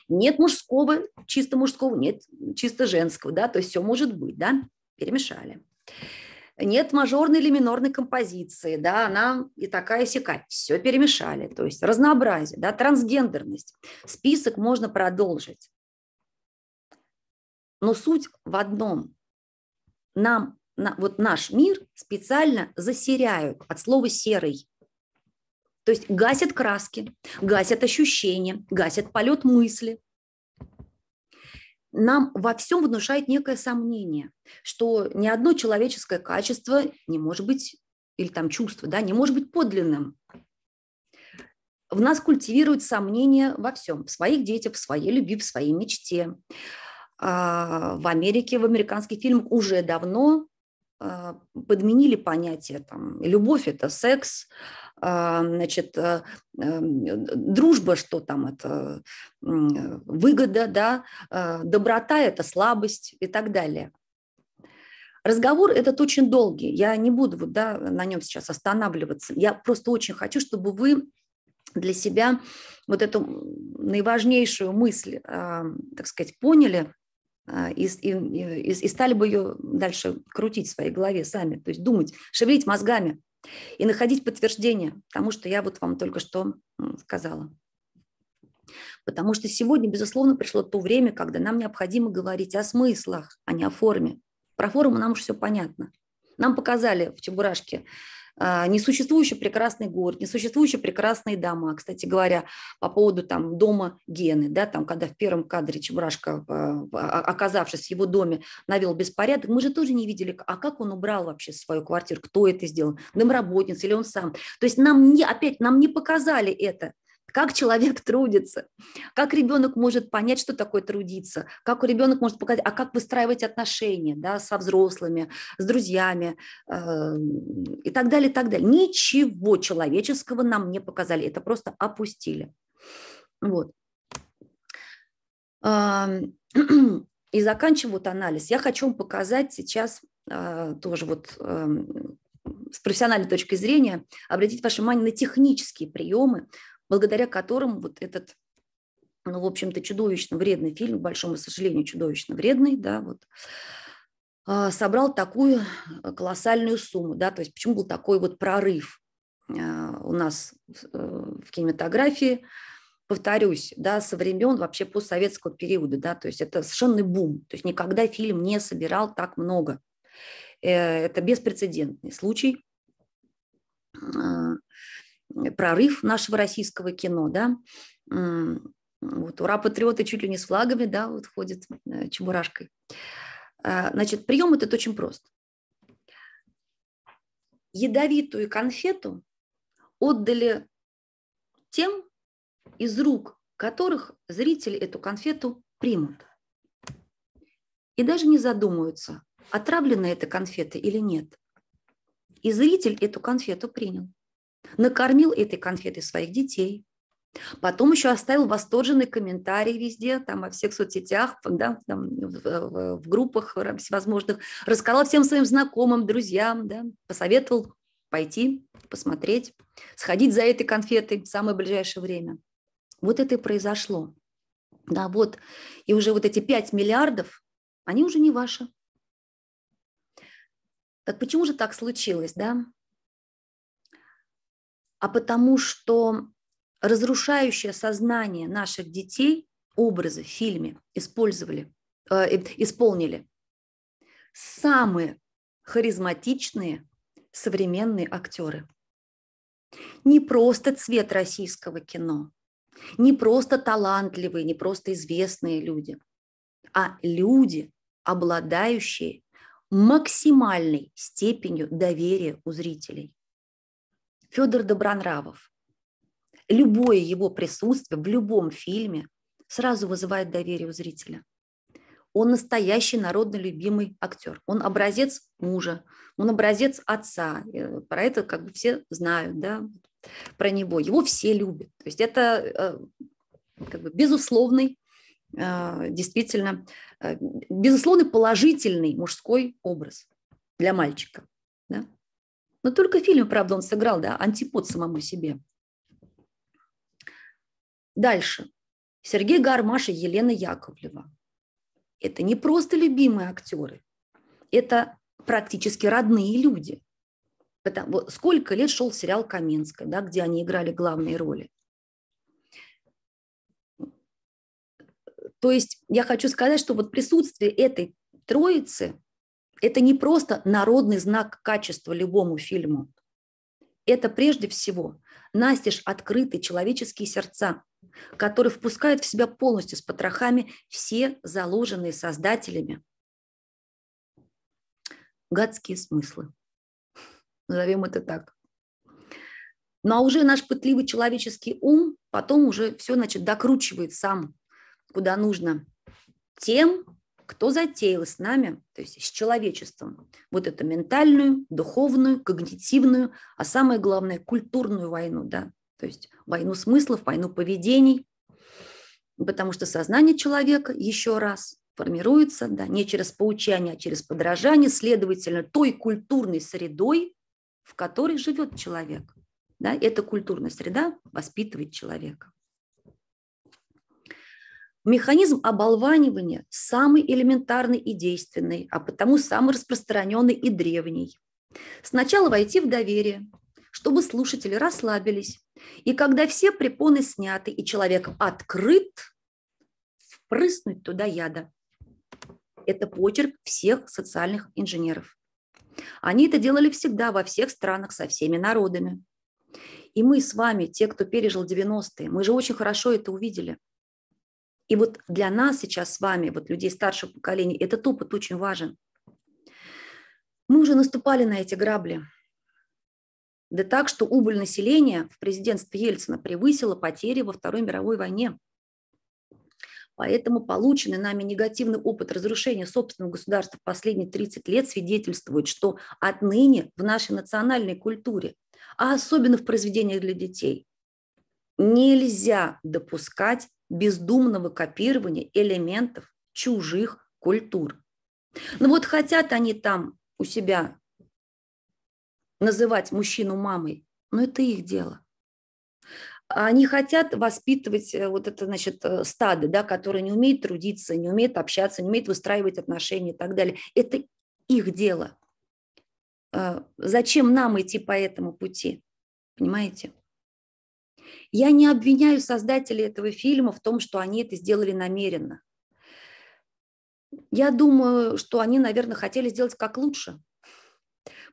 Нет мужского, чисто мужского, нет чисто женского, да, то есть все может быть, да, перемешали. Нет мажорной или минорной композиции, да, она и такая сякая, все перемешали, то есть разнообразие, да, трансгендерность. Список можно продолжить. Но суть в одном – нам на, вот наш мир специально засеряют от слова серый. То есть гасят краски, гасят ощущения, гасят полет мысли. Нам во всем внушает некое сомнение, что ни одно человеческое качество не может быть, или там чувство, да, не может быть подлинным. В нас культивируют сомнения во всем, в своих детях, в своей любви, в своей мечте, а, в Америке, в американских фильмах уже давно а, подменили понятие там любовь это секс а, значит дружба что там это выгода да доброта это слабость и так далее Разговор этот очень долгий, я не буду да, на нем сейчас останавливаться. Я просто очень хочу, чтобы вы для себя вот эту наиважнейшую мысль, так сказать, поняли – а, и, и, и стали бы ее дальше крутить в своей голове сами, то есть думать, шевелить мозгами и находить подтверждение тому, что я вот вам только что сказала. Потому что сегодня, безусловно, пришло то время, когда нам необходимо говорить о смыслах, а не о форме. Про форму нам уже все понятно. Нам показали в Чебурашке а, несуществующий прекрасный город, несуществующие прекрасные дома. Кстати говоря, по поводу там дома Гены, да, там, когда в первом кадре Чебурашка, а, а, оказавшись в его доме, навел беспорядок, мы же тоже не видели, а как он убрал вообще свою квартиру, кто это сделал, домработница или он сам. То есть нам не, опять, нам не показали это как человек трудится, как ребенок может понять, что такое трудиться, как ребенок может показать, а как выстраивать отношения да, со взрослыми, с друзьями э, и так далее, и так далее. Ничего человеческого нам не показали, это просто опустили. Вот. Эм, и заканчиваю вот анализ. Я хочу вам показать сейчас э, тоже вот э, с профессиональной точки зрения, обратить ваше внимание на технические приемы благодаря которым вот этот, ну, в общем-то, чудовищно вредный фильм, к большому сожалению, чудовищно вредный, да, вот, а, собрал такую э, колоссальную сумму, да, то есть почему был такой вот прорыв э, у нас э, в кинематографии, повторюсь, да, со времен вообще постсоветского периода, да, то есть это совершенный бум, то есть никогда фильм не собирал так много. Это беспрецедентный случай прорыв нашего российского кино, да, вот, ура, патриоты чуть ли не с флагами, да, вот ходят э, чебурашкой. А, значит, прием этот очень прост. Ядовитую конфету отдали тем, из рук которых зрители эту конфету примут. И даже не задумаются, отравлена эта конфета или нет. И зритель эту конфету принял накормил этой конфетой своих детей, Потом еще оставил восторженный комментарий везде, там во всех соцсетях, да, там, в, в, в группах всевозможных, рассказал всем своим знакомым, друзьям, да, посоветовал пойти, посмотреть, сходить за этой конфетой в самое ближайшее время. Вот это и произошло. Да, вот. И уже вот эти 5 миллиардов, они уже не ваши. Так почему же так случилось, да? а потому что разрушающее сознание наших детей образы в фильме использовали, э, э, исполнили самые харизматичные современные актеры. Не просто цвет российского кино, не просто талантливые, не просто известные люди, а люди, обладающие максимальной степенью доверия у зрителей. Федор Добронравов. Любое его присутствие в любом фильме сразу вызывает доверие у зрителя. Он настоящий народно любимый актер. Он образец мужа, он образец отца. Э, про это как бы все знают, да, про него. Его все любят. То есть это э, как бы безусловный, э, действительно, безусловный положительный мужской образ для мальчика. Но ну, только фильм, правда, он сыграл, да, антипод самому себе. Дальше. Сергей Гармаш и Елена Яковлева. Это не просто любимые актеры, это практически родные люди. Потому, сколько лет шел сериал Каменская, да, где они играли главные роли. То есть я хочу сказать, что вот присутствие этой троицы это не просто народный знак качества любому фильму. Это прежде всего настежь открытые человеческие сердца, которые впускают в себя полностью с потрохами все заложенные создателями гадские смыслы. Назовем это так. Ну а уже наш пытливый человеческий ум потом уже все, значит, докручивает сам, куда нужно, тем, кто затеял с нами, то есть с человечеством, вот эту ментальную, духовную, когнитивную, а самое главное, культурную войну, да, то есть войну смыслов, войну поведений, потому что сознание человека, еще раз, формируется да, не через поучание, а через подражание, следовательно, той культурной средой, в которой живет человек. Да, эта культурная среда воспитывает человека. Механизм оболванивания самый элементарный и действенный, а потому самый распространенный и древний. Сначала войти в доверие, чтобы слушатели расслабились. И когда все препоны сняты и человек открыт, впрыснуть туда яда. Это почерк всех социальных инженеров. Они это делали всегда во всех странах со всеми народами. И мы с вами, те, кто пережил 90-е, мы же очень хорошо это увидели. И вот для нас сейчас с вами, вот людей старшего поколения, этот опыт очень важен. Мы уже наступали на эти грабли. Да так, что убыль населения в президентстве Ельцина превысила потери во Второй мировой войне. Поэтому полученный нами негативный опыт разрушения собственного государства в последние 30 лет свидетельствует, что отныне в нашей национальной культуре, а особенно в произведениях для детей, нельзя допускать бездумного копирования элементов чужих культур. Ну вот хотят они там у себя называть мужчину мамой, но это их дело. Они хотят воспитывать э, вот это, значит, э, стадо, да, которое не умеет трудиться, не умеет общаться, не умеет выстраивать отношения и так далее. Это их дело. Э, зачем нам идти по этому пути? Понимаете? Я не обвиняю создателей этого фильма в том, что они это сделали намеренно. Я думаю, что они, наверное, хотели сделать как лучше.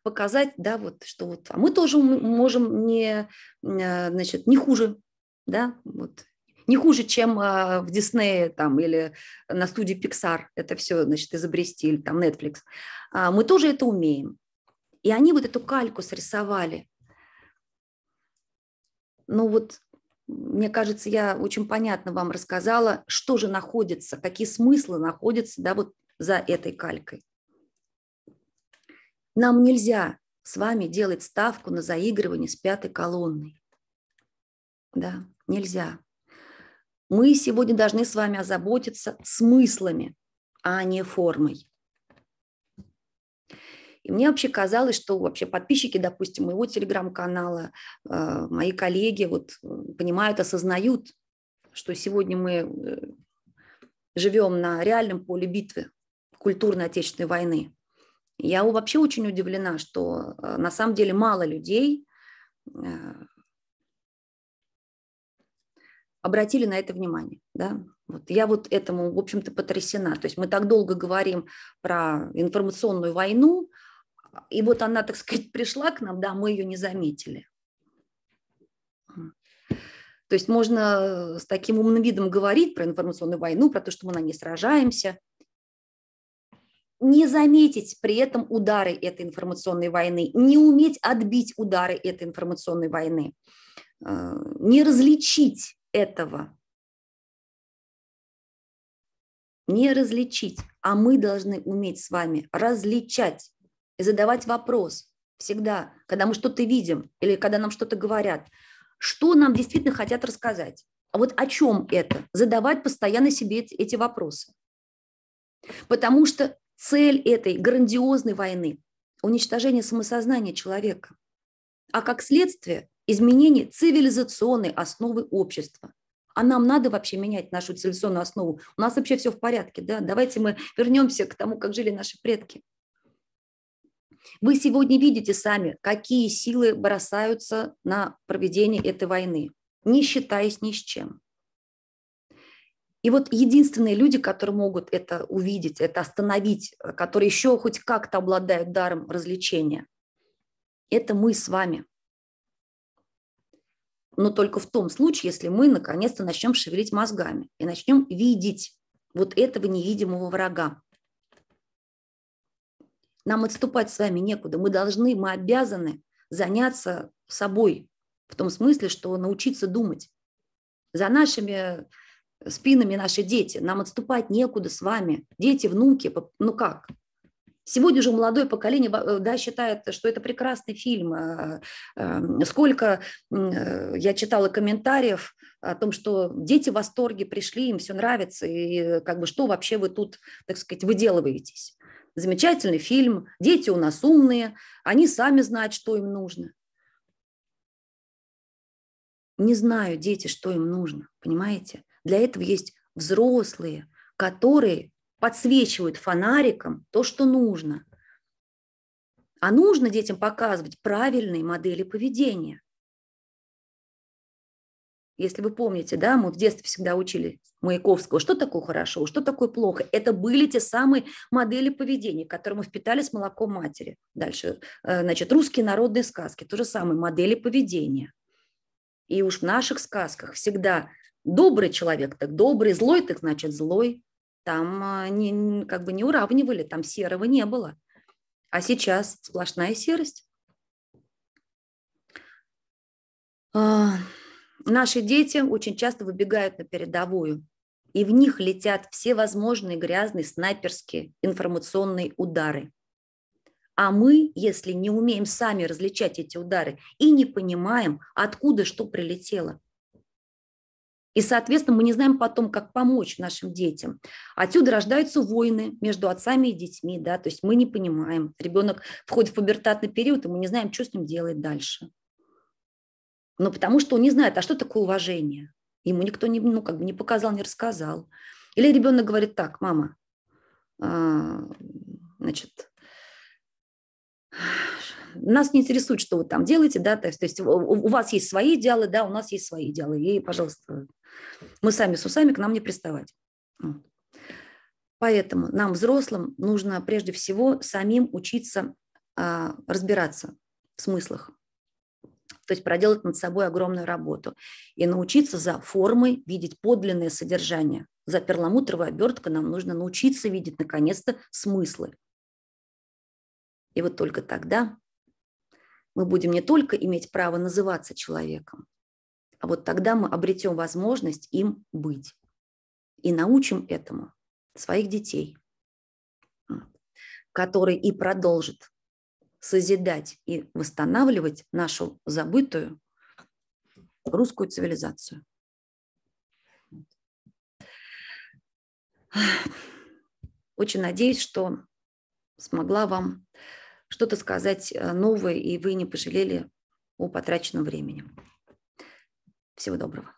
Показать, да, вот, что вот, а мы тоже можем не, э, значит, не хуже, да, вот, не хуже, чем э, в Диснее там или на студии Pixar это все, значит, изобрести или там Netflix. А мы тоже это умеем. И они вот эту кальку срисовали. Ну вот, мне кажется, я очень понятно вам рассказала, что же находится, какие смыслы находятся да, вот за этой калькой. Нам нельзя с вами делать ставку на заигрывание с пятой колонной. Да, нельзя. Мы сегодня должны с вами озаботиться смыслами, а не формой. И мне вообще казалось, что вообще подписчики, допустим, моего телеграм-канала, а, мои коллеги вот понимают, осознают, что сегодня мы э, живем на реальном поле битвы культурной отечественной войны. Я вообще очень удивлена, что а, на самом деле мало людей а, обратили на это внимание. Да? Вот я вот этому, в общем-то, потрясена. То есть мы так долго говорим про информационную войну, и вот она, так сказать, пришла к нам, да, мы ее не заметили. То есть можно э, с таким умным видом говорить про информационную войну, про то, что мы на ней сражаемся, не заметить при этом удары этой информационной войны, не уметь отбить удары этой информационной войны, э, не различить этого, не различить, а мы должны уметь с вами различать и задавать вопрос всегда, когда мы что-то видим или когда нам что-то говорят, что нам действительно хотят рассказать. А вот о чем это? Задавать постоянно себе эти вопросы. Потому что цель этой грандиозной войны – уничтожение самосознания человека, а как следствие – изменение цивилизационной основы общества. А нам надо вообще менять нашу цивилизационную основу. У нас вообще все в порядке, да? Давайте мы вернемся к тому, как жили наши предки. Вы сегодня видите сами, какие силы бросаются на проведение этой войны, не считаясь ни с чем. И вот единственные люди, которые могут это увидеть, это остановить, которые еще хоть как-то обладают даром развлечения, это мы с вами. Но только в том случае, если мы наконец-то начнем шевелить мозгами и начнем видеть вот этого невидимого врага, нам отступать с вами некуда. Мы должны, мы обязаны заняться собой в том смысле, что научиться думать. За нашими э, спинами наши дети. Нам отступать некуда с вами. Дети, внуки, ну как? Сегодня же молодое поколение э, да, считает, что это прекрасный фильм. А, а, эм, сколько э, я читала комментариев о том, что дети в восторге пришли, им все нравится, и как бы что вообще вы тут, так сказать, выделываетесь замечательный фильм, дети у нас умные, они сами знают, что им нужно. Не знаю, дети, что им нужно, понимаете? Для этого есть взрослые, которые подсвечивают фонариком то, что нужно. А нужно детям показывать правильные модели поведения. Если вы помните, да, мы в детстве всегда учили Маяковского, что такое хорошо, что такое плохо. Это были те самые модели поведения, которые мы впитали с молоком матери. Дальше, э, значит, русские народные сказки, то же самое, модели поведения. И уж в наших сказках всегда добрый человек, так добрый, злой, так значит злой. Там э, не, как бы не уравнивали, там серого не было. А сейчас сплошная серость. А, Наши дети очень часто выбегают на передовую, и в них летят все возможные грязные снайперские информационные удары. А мы, если не умеем сами различать эти удары и не понимаем, откуда что прилетело. И, соответственно, мы не знаем потом, как помочь нашим детям. Отсюда рождаются войны между отцами и детьми, да, то есть мы не понимаем. Ребенок входит в пубертатный период, и мы не знаем, что с ним делать дальше но ну, потому что он не знает, а что такое уважение. Ему никто не, ну, как бы не показал, не рассказал. Или ребенок говорит так, мама, а, значит, нас не интересует, что вы там делаете, да, то есть, то есть у вас есть свои идеалы, да, у нас есть свои идеалы, и, пожалуйста, мы сами с усами, к нам не приставать. Поэтому нам, взрослым, нужно прежде всего самим учиться а, разбираться в смыслах то есть проделать над собой огромную работу и научиться за формой видеть подлинное содержание. За перламутровой оберткой нам нужно научиться видеть, наконец-то, смыслы. И вот только тогда мы будем не только иметь право называться человеком, а вот тогда мы обретем возможность им быть и научим этому своих детей, которые и продолжат созидать и восстанавливать нашу забытую русскую цивилизацию. Очень надеюсь, что смогла вам что-то сказать э, новое, и вы не пожалели о потраченном времени. Всего доброго.